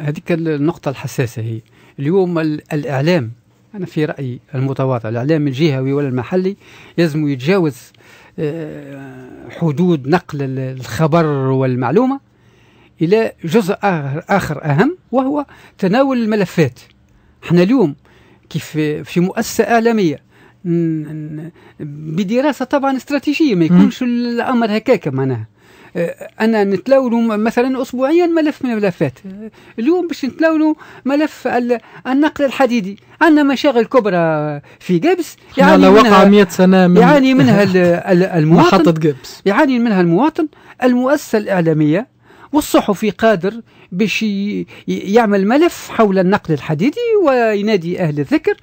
هذيك النقطه الحساسه هي اليوم الاعلام أنا في رأيي المتواضع الإعلام الجهوي ولا المحلي يلزم يتجاوز آه، حدود نقل الخبر والمعلومة إلى جزء آخر أهم وهو تناول الملفات احنا اليوم كيف في مؤسسة إعلامية بدراسة طبعا استراتيجية ما يكونش الأمر هكاك معناها آه، أنا نتلاولوا مثلا أسبوعيا ملف من الملفات آه، اليوم باش نتلاولوا ملف النقل الحديدي عندنا مشاغل كبرى في جبس يعني منها 100 سنة من يعاني منها المواطن محطة جبس يعاني منها المواطن المؤسسة الإعلامية والصحفي قادر باش يعمل ملف حول النقل الحديدي وينادي أهل الذكر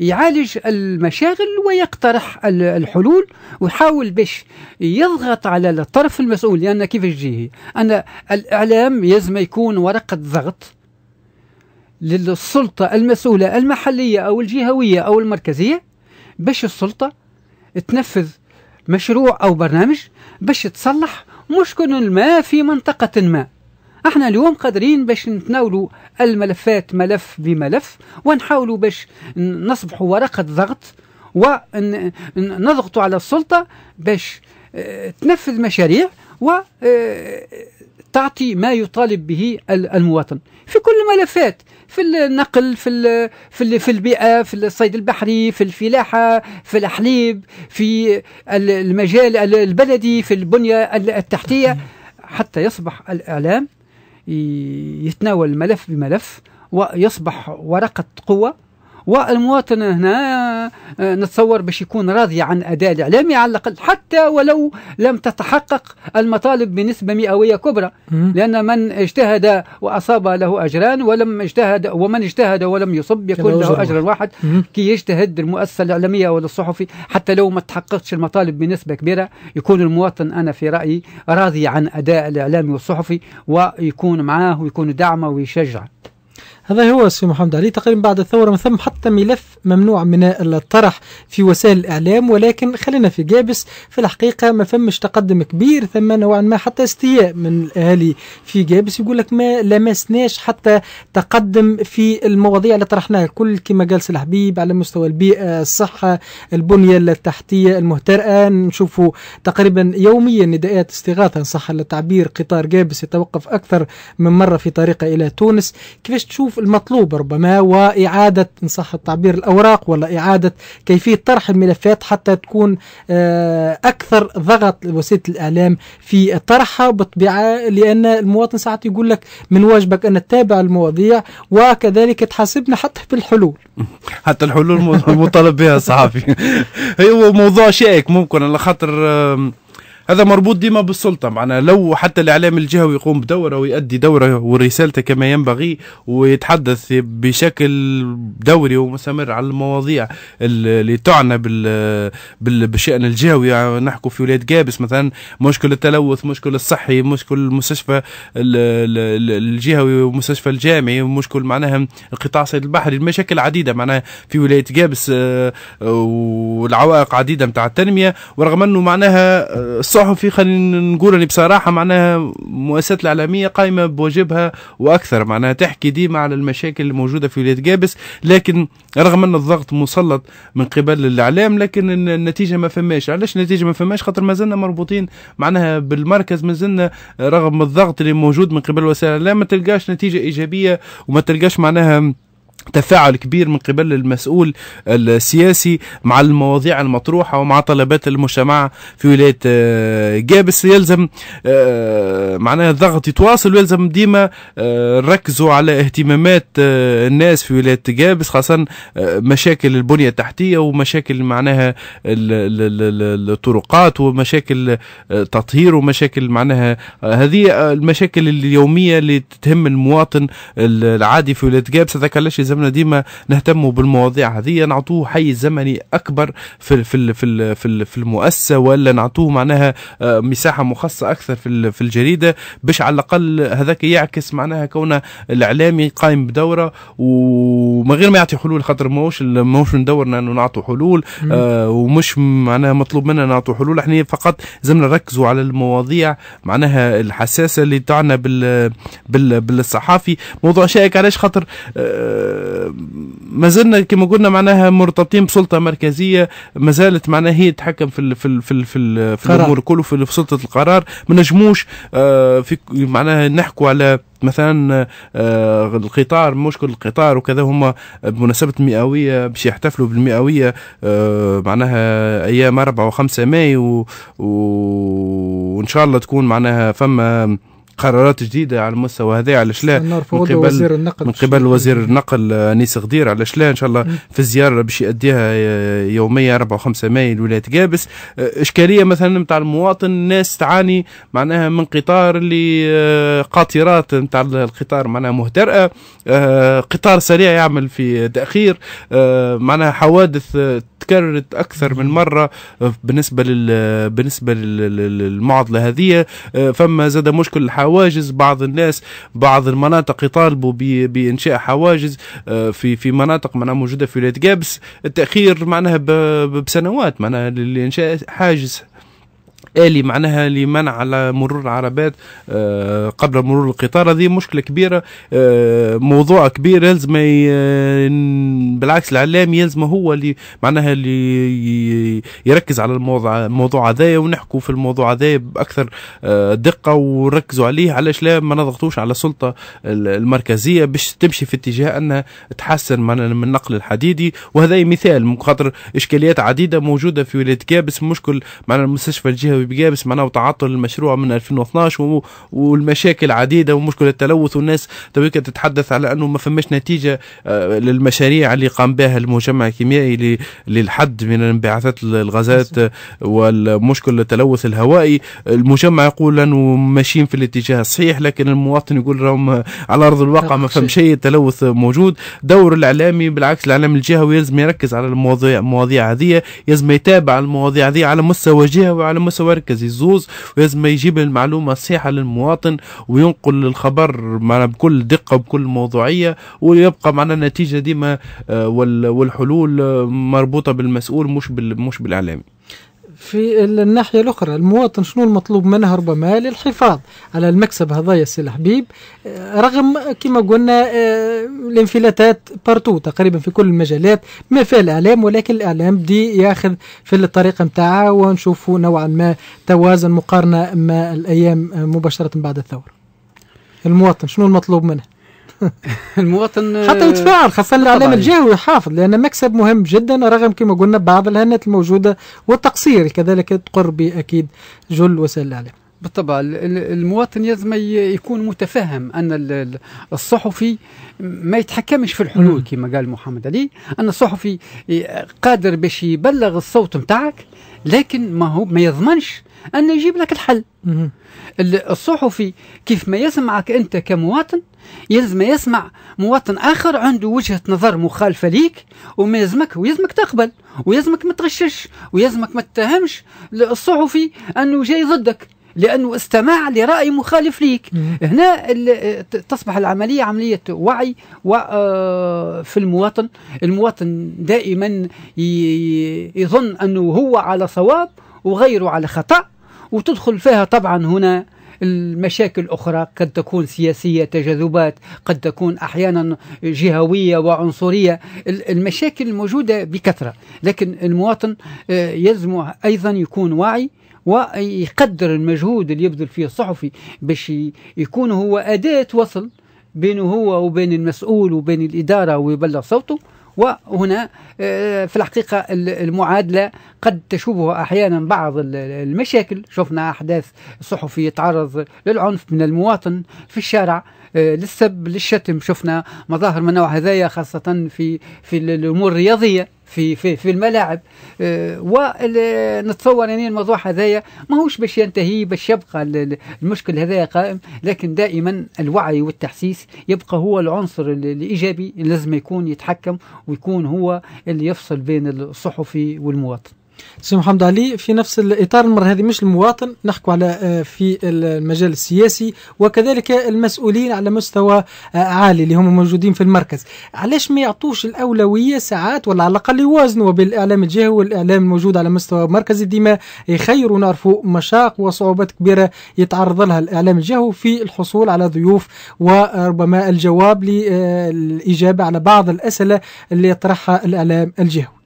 يعالج المشاغل ويقترح الحلول ويحاول باش يضغط على الطرف المسؤول لأن كيف جيه أن الإعلام يلزم يكون ورقة ضغط للسلطة المسؤولة المحلية أو الجهوية أو المركزية باش السلطة تنفذ مشروع أو برنامج باش تصلح مشكل ما في منطقة ما احنا اليوم قادرين باش نتناولوا الملفات ملف بملف ونحاولوا باش نصبحوا ورقه ضغط ونضغطوا على السلطه باش آه، تنفذ مشاريع و آه، تعطي ما يطالب به المواطن في كل الملفات في النقل في في في البيئه في الصيد البحري في الفلاحه في الحليب في المجال البلدي في البنيه التحتيه حتى يصبح الاعلام يتناول الملف بملف ويصبح ورقة قوة والمواطن هنا آه، نتصور باش يكون راضي عن أداء الإعلامي على الأقل حتى ولو لم تتحقق المطالب بنسبة مئوية كبرى لأن من اجتهد وأصاب له أجران ولم اجتهد ومن اجتهد ولم يصب يكون له أجر واحد كي يجتهد المؤسسة الإعلامية ولا الصحفي حتى لو ما تحققتش المطالب بنسبة كبيرة يكون المواطن أنا في رأيي راضي عن أداء الإعلامي والصحفي ويكون معاه ويكون دعمه ويشجعه هذا هو سي محمد علي تقريبا بعد الثورة من ثم حتى ملف ممنوع من الطرح في وسائل الإعلام ولكن خلينا في جابس في الحقيقة ما فمش تقدم كبير ثم نوعا ما حتى استياء من الأهالي في جابس يقول لك ما لمسناش حتى تقدم في المواضيع اللي طرحناها كل كما قال سي الحبيب على مستوى البيئة الصحة البنية التحتية المهترئة نشوفوا تقريبا يوميا نداءات استغاثة إن صح التعبير قطار جابس يتوقف أكثر من مرة في طريقة إلى تونس كيفاش تشوف المطلوب المطلوبة ربما وإعادة إن صح التعبير الأوراق ولا إعادة كيفية طرح الملفات حتى تكون آه، أكثر ضغط لوسيلة الإعلام في طرحها بطبيعة لأن المواطن ساعات يقول لك من واجبك أن تتابع المواضيع وكذلك تحاسبنا حتى بالحلول حتى الحلول مطالب بها الصحافي هو موضوع شائك ممكن على خاطر هذا مربوط ديما بالسلطه معنا لو حتى الاعلام الجهوي يقوم بدوره ويؤدي دوره ورسالته كما ينبغي ويتحدث بشكل دوري ومستمر على المواضيع اللي تعنى بال بالشان الجهوي يعني نحكوا في ولايه جابس مثلا مشكل التلوث مشكل الصحي مشكل المستشفى الجهوي ومستشفى الجامعي ومشكل معناها قطاع الصيد البحري المشاكل عديده معناها في ولايه جابس آه، والعوائق عديده متاع التنميه ورغم انه معناها آه، الصحفي خلينا نقول بصراحه معناها المؤسسات الاعلاميه قائمه بواجبها واكثر معناها تحكي ديما على المشاكل الموجوده في ولايه جابس لكن رغم ان الضغط مسلط من قبل الاعلام لكن النتيجه ما فماش علاش النتيجه ما فماش خاطر ما زلنا مربوطين معناها بالمركز ما زلنا رغم الضغط اللي موجود من قبل وسائل الاعلام ما تلقاش نتيجه ايجابيه وما تلقاش معناها تفاعل كبير من قبل المسؤول السياسي مع المواضيع المطروحه ومع طلبات المجتمع في ولايه آه، جابس يلزم آه، معناها الضغط يتواصل ويلزم ديما آه، نركزوا على اهتمامات الناس في ولايه جابس خاصه مشاكل البنيه التحتيه ومشاكل معناها الطرقات ومشاكل تطهير ومشاكل معناها هذه المشاكل اليوميه اللي تهم المواطن العادي في ولايه جابس هذاك علاش يلزمنا ديما نهتموا بالمواضيع هذه نعطوه حيز زمني اكبر في في في في, في المؤسسه ولا نعطوه معناها آه، مساحه مخصصه اكثر في في الجريده باش على الاقل هذاك يعكس معناها كونه الاعلامي قايم بدوره ومن غير ما يعطي حلول خاطر ماهوش ماهوش من دورنا انه نعطوا حلول آه ومش معناها مطلوب منا نعطوا حلول احنا فقط لازمنا نركزوا على المواضيع معناها الحساسه اللي تعنى بال بال بالصحافي موضوع شائك علاش خاطر آه ما زلنا كما قلنا معناها مرتبطين بسلطه مركزيه ما زالت معناها هي تتحكم في في في في, في الامور كله في سلطه القرار ما نجموش آه، في معناها نحكوا على مثلا آه، القطار مشكل القطار وكذا هما بمناسبة المئوية باش يحتفلوا بالمئوية آه، معناها أيام 4 و5 ماي وإن شاء الله تكون معناها فما قرارات جديده على المستوى هذا على شلا من قبل وزير النقل من قبل وزير النقل نيس غدير على شلا ان شاء الله في الزياره باش يأديها آه، يوميه 4 و5 ماي لولايه قابس آه، اشكاليه مثلا نتاع المواطن الناس تعاني معناها من قطار اللي آه، قاطرات نتاع القطار معناها مهترئه قطار سريع يعمل في تاخير معناها حوادث تكررت اكثر من مره آه، بالنسبه لل آه، بالنسبه للمعضله هذه آه، فما زاد مشكل الحواجز بعض الناس بعض المناطق يطالبوا بانشاء حواجز في في مناطق معناها موجوده في ولايه جابس التاخير معناها بسنوات معناها لانشاء حاجز آلي معناها لمنع على مرور العربات آه، قبل مرور القطار هذه مشكلة كبيرة آه، موضوع كبير يلزم آه، بالعكس الإعلام يلزم هو اللي معناها اللي يركز على الموضوع الموضوع هذايا ونحكوا في الموضوع هذا بأكثر دقة ونركزوا عليه علاش لا ما نضغطوش على السلطة المركزية باش تمشي في اتجاه أنها تحسن من النقل الحديدي وهذا مثال خاطر إشكاليات عديدة موجودة في ولاية كابس مشكل معناها المستشفى الجهة بسبب بجابس معناه وتعطل المشروع من 2012 والمشاكل عديده ومشكله التلوث والناس تويك تتحدث على انه ما فماش نتيجه آه، للمشاريع اللي قام بها المجمع الكيميائي للحد من انبعاثات الغازات والمشكل التلوث الهوائي المجمع يقول انه ماشيين في الاتجاه الصحيح لكن المواطن يقول راهم على ارض الواقع ما فهم شيء التلوث موجود دور الاعلامي بالعكس الاعلام الجهوي لازم يركز على المواضيع المواضيع هذه لازم يتابع المواضيع هذه على مستوى جهوي وعلى مستوى المركز يزوز ولازم يجيب المعلومه الصحيحه للمواطن وينقل الخبر معنا بكل دقه وبكل موضوعيه ويبقى معنا النتيجه ديما آه، والحلول آه، مربوطه بالمسؤول مش مش بالاعلامي في الناحية الأخرى المواطن شنو المطلوب منه ربما للحفاظ على المكسب هذايا سي الحبيب آه، رغم كما قلنا آه، الانفلاتات بارتو تقريبا في كل المجالات ما فيها الإعلام ولكن الإعلام دي ياخذ في الطريقة نتاعها ونشوفوا نوعا ما توازن مقارنة مع الأيام آه، مباشرة بعد الثورة المواطن شنو المطلوب منه المواطن حتى آه، يتفاعل خاصه الاعلام الجهوي ويحافظ لان مكسب مهم جدا رغم كما قلنا بعض الهنات الموجوده والتقصير كذلك تقرب اكيد جل وسائل الاعلام بالطبع المواطن يلزم يكون متفهم ان الصحفي ما يتحكمش في الحلول كما قال محمد علي ان الصحفي آه، قادر باش يبلغ الصوت نتاعك لكن ما هو ما يضمنش أن يجيب لك الحل الصحفي كيف ما يسمعك انت كمواطن يلزم يسمع مواطن اخر عنده وجهه نظر مخالفه ليك وما يلزمك ويلزمك تقبل ويلزمك ما تغشش ويلزمك ما تتهمش الصحفي انه جاي ضدك لانه استمع لراي مخالف ليك هنا تصبح العمليه عمليه وعي آه، في المواطن المواطن دائما يظن انه هو على صواب وغيره على خطأ وتدخل فيها طبعا هنا المشاكل أخرى قد تكون سياسية تجاذبات قد تكون أحيانا جهوية وعنصرية المشاكل موجودة بكثرة لكن المواطن آه، يلزم أيضا يكون واعي ويقدر المجهود اللي يبذل فيه الصحفي باش يكون هو أداة وصل بينه هو وبين المسؤول وبين الإدارة ويبلغ صوته وهنا آه، في الحقيقة المعادلة قد تشوبها أحيانا بعض المشاكل شفنا أحداث صحفي يتعرض للعنف من المواطن في الشارع آه، للسب للشتم شفنا مظاهر من نوع هذايا خاصة في في الأمور الرياضية في في في الملاعب آه، ونتصور يعني الموضوع هذايا ماهوش باش ينتهي باش يبقى المشكل هذايا قائم لكن دائما الوعي والتحسيس يبقى هو العنصر الايجابي لازم يكون يتحكم ويكون هو اللي يفصل بين الصحفي والمواطن سي محمد علي في نفس الاطار المره هذه مش المواطن نحكوا على آه، في المجال السياسي وكذلك المسؤولين على مستوى آه، عالي اللي هم موجودين في المركز علاش ما يعطوش الاولويه ساعات ولا على الاقل يوازنوا بالاعلام الجهوي والاعلام الموجود على مستوى مركزي ديما يخيروا نعرفوا مشاق وصعوبات كبيره يتعرض لها الاعلام الجهوي في الحصول على ضيوف وربما الجواب للاجابه على بعض الاسئله اللي يطرحها الاعلام الجهوي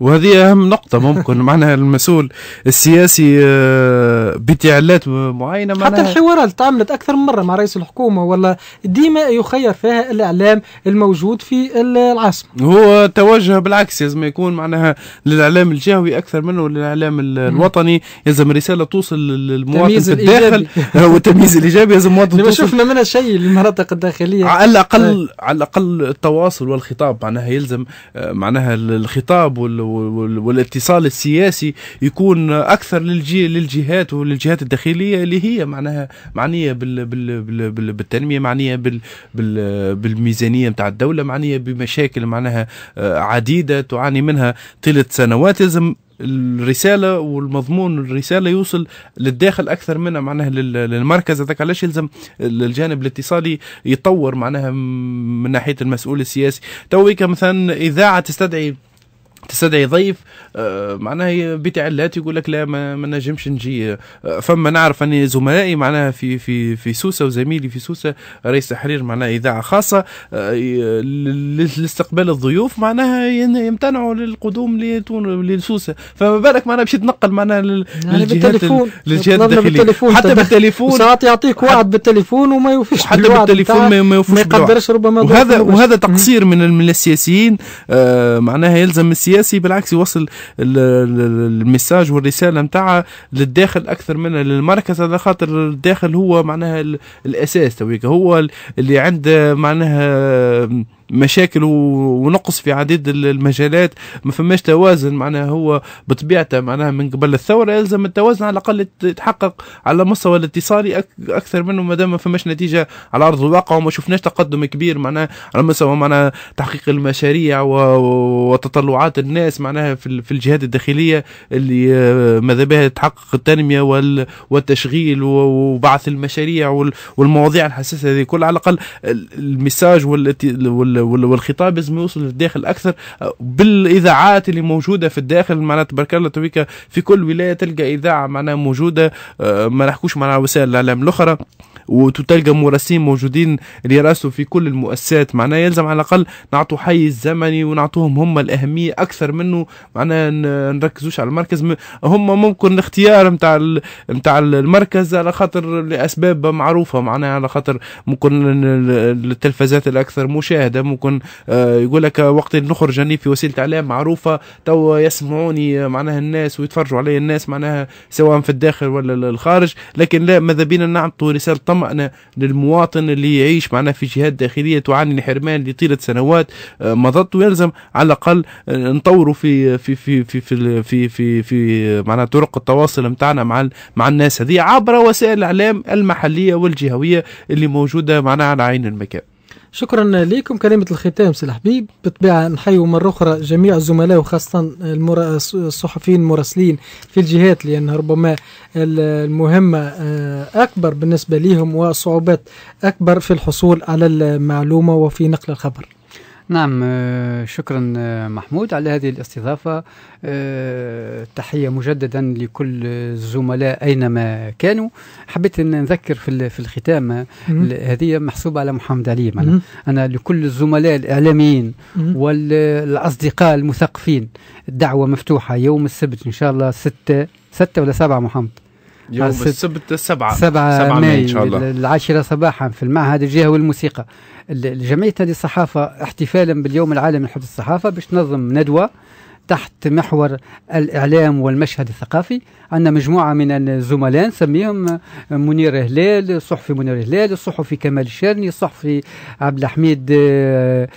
وهذه اهم نقطة ممكن معناها المسؤول السياسي آه، بتعلات معينة معناها حتى الحوارات تعملت أكثر من مرة مع رئيس الحكومة ولا ديما يخير فيها الإعلام الموجود في العاصمة. هو توجه بالعكس لازم يكون معناها للإعلام الجهوي أكثر منه للإعلام الوطني لازم رسالة توصل للمواطن في الداخل آه، والتمييز الإيجابي لازم المواطن توصل شفنا منها شيء للمناطق الداخلية على الأقل على الأقل التواصل والخطاب معناها يلزم آه، معناها الخطاب وال والاتصال السياسي يكون اكثر للجي للجهات وللجهات الداخليه اللي هي معناها معنيه بال بال بال بالتنميه معنيه بال بال بالميزانيه نتاع الدوله معنيه بمشاكل معناها آه، عديده تعاني منها طيله سنوات لازم الرساله والمضمون الرساله يوصل للداخل اكثر منها معناها للمركز هذاك علاش يلزم الجانب الاتصالي يطور معناها من ناحيه المسؤول السياسي تويك مثلا اذاعه تستدعي تستدعي ضيف آه، معناها بتعلات يقول لك لا ما, ما نجمش نجي آه، فما نعرف اني زملائي معناها في في في سوسه وزميلي في سوسه رئيس تحرير معناها اذاعه خاصه آه، لاستقبال الضيوف معناها يمتنعوا للقدوم لسوسه فما بالك معناها باش يتنقل معناها يعني للجهات للجهات الداخليه حتى بالتليفون ساعات يعطيك وعد بالتليفون وما يوفيش حتى بالتليفون ما يوفيش ما يقدرش ربما وهذا وهذا تقصير من السياسيين معناها يلزم السياسي السياسي بالعكس يوصل المساج والرساله نتاعها للداخل اكثر من للمركز على خاطر الداخل هو معناها الاساس هو اللي عنده معناها مشاكل ونقص في عديد المجالات ما فماش توازن معناها هو بطبيعته معناها من قبل الثوره يلزم التوازن على الاقل يتحقق على المستوى الاتصالي اكثر منه ما دام ما فماش نتيجه على ارض الواقع وما شفناش تقدم كبير معناها على مستوى معناها تحقيق المشاريع وتطلعات الناس معناها في الجهات الداخليه اللي آه، ماذا بها تحقق التنميه والتشغيل وبعث المشاريع والمواضيع الحساسه هذه كلها على الاقل المساج وال والخطاب لازم يوصل للداخل اكثر بالاذاعات اللي موجوده في الداخل معناها تبارك الله تويكا في كل ولايه تلقى اذاعه معناها موجوده آه، ما نحكوش معناها وسائل الاعلام الاخرى وتلقى مراسلين موجودين اللي راسوا في كل المؤسسات معناه يلزم على الاقل نعطوا حيز زمني ونعطوهم هم الاهميه اكثر منه معناه نركزوش على المركز هم ممكن الاختيار نتاع نتاع المركز على خاطر لاسباب معروفه معناها على خاطر ممكن التلفزات الاكثر مشاهده ممكن آه، يقول لك وقت نخرج اني في وسيله اعلام معروفه تو يسمعوني آه، معناها الناس ويتفرجوا علي الناس معناها سواء في الداخل ولا الخارج لكن لا ماذا بينا نعطوا رساله طمأنة للمواطن اللي يعيش معنا في جهات داخلية تعاني الحرمان لطيلة سنوات آه، مضت ويلزم على الأقل آه، نطوروا في في في في في في, في, في معنا طرق التواصل نتاعنا مع مع الناس هذه عبر وسائل الإعلام المحلية والجهوية اللي موجودة معنا على عين المكان شكرا لكم كلمة الختام سي الحبيب بالطبيعة نحيوا مرة أخرى جميع الزملاء وخاصة الصحفيين المراسلين في الجهات لأن ربما المهمة آه، أكبر بالنسبة لهم وصعوبات أكبر في الحصول على المعلومة وفي نقل الخبر نعم آه، شكرا آه، محمود على هذه الاستضافة آه، تحية مجددا لكل الزملاء أينما كانوا حبيت أن نذكر في الختام هذه محسوبة على محمد علي أنا, أنا لكل الزملاء الإعلاميين والأصدقاء المثقفين الدعوة مفتوحة يوم السبت إن شاء الله ستة ستة ولا سبعة محمد يوم السبت السبعة 7 7 ماي إن شاء الله العاشرة صباحا في المعهد الجهوي الموسيقى جمعية نادي الصحافة احتفالا باليوم العالمي لحفظ الصحافة باش تنظم ندوة تحت محور الإعلام والمشهد الثقافي عندنا مجموعة من الزملاء نسميهم منير هلال الصحفي منير هلال الصحفي كمال الشرني الصحفي عبد الحميد آه،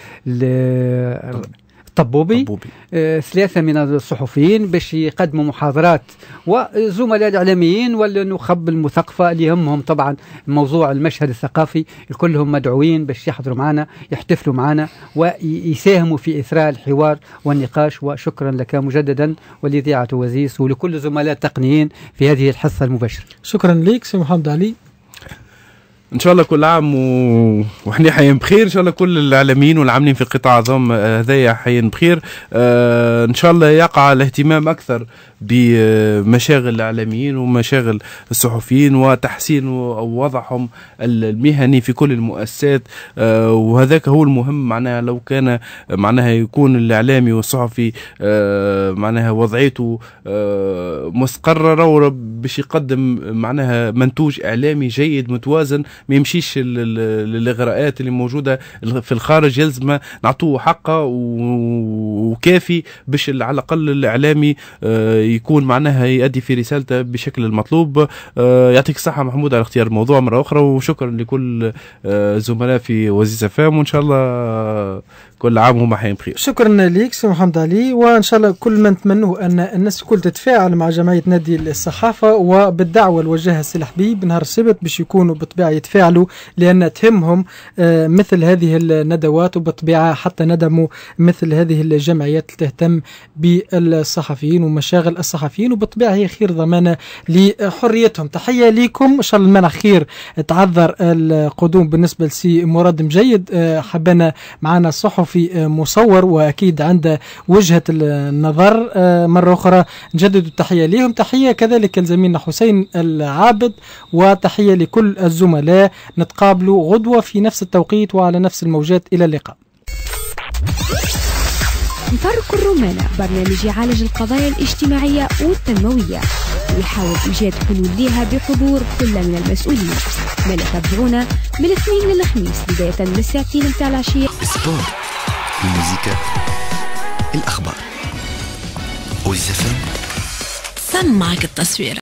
طبوبي, طبوبي. آه ثلاثة من الصحفيين باش يقدموا محاضرات وزملاء الإعلاميين والنخب المثقفة اللي يهمهم طبعا موضوع المشهد الثقافي كلهم مدعوين باش يحضروا معنا يحتفلوا معنا ويساهموا في إثراء الحوار والنقاش وشكرا لك مجددا ولذيعه وزيس ولكل زملاء التقنيين في هذه الحصة المباشرة شكرا لك سي محمد علي ان شاء الله كل عام و... وحنا حيين بخير ان شاء الله كل العالمين والعاملين في قطاع عظام آه، هذايا حيين بخير آه ان شاء الله يقع الاهتمام اكثر بمشاغل الاعلاميين ومشاغل الصحفيين وتحسين وضعهم المهني في كل المؤسسات آه، وهذاك هو المهم معناها لو كان معناها يكون الاعلامي والصحفي آه، معناها وضعيته آه، مستقره باش يقدم معناها منتوج اعلامي جيد متوازن ما يمشيش للاغراءات اللي موجوده في الخارج يلزم نعطوه حقه وكافي باش على الاقل الاعلامي يكون معناها يؤدي في رسالته بشكل المطلوب آه، يعطيك الصحه محمود على اختيار الموضوع مره اخرى وشكرا لكل آه، زملاء في وزيزة فام وان شاء الله كل عام هما حيين بخير شكرا لك سي محمد علي وان شاء الله كل ما نتمنوه ان الناس الكل تتفاعل مع جمعيه نادي الصحافه وبالدعوه لوجهها السي الحبيب نهار السبت باش يكونوا بالطبيعه يتفاعلوا لان تهمهم آه، مثل هذه الندوات وبالطبيعه حتى ندموا مثل هذه الجمعيات اللي تهتم بالصحفيين ومشاغل الصحفيين وبالطبيعه هي خير ضمانه لحريتهم تحيه لكم ان شاء الله المنع خير تعذر القدوم بالنسبه لسي مراد مجيد آه، حبانا معنا الصحف صحفي آه، مصور وأكيد عنده وجهة النظر آه، مرة أخرى نجدد التحية لهم تحية كذلك لزميلنا حسين العابد وتحية لكل الزملاء نتقابلوا غدوة في نفس التوقيت وعلى نفس الموجات إلى اللقاء مفرق الرومانة برنامج يعالج القضايا الاجتماعية والتنموية ويحاول إيجاد حلول لها بحضور كل من المسؤولين ما تابعونا من الاثنين للخميس بداية من الساعتين متاع العشية الموسيقى الأخبار والزفاف سمعك التصوير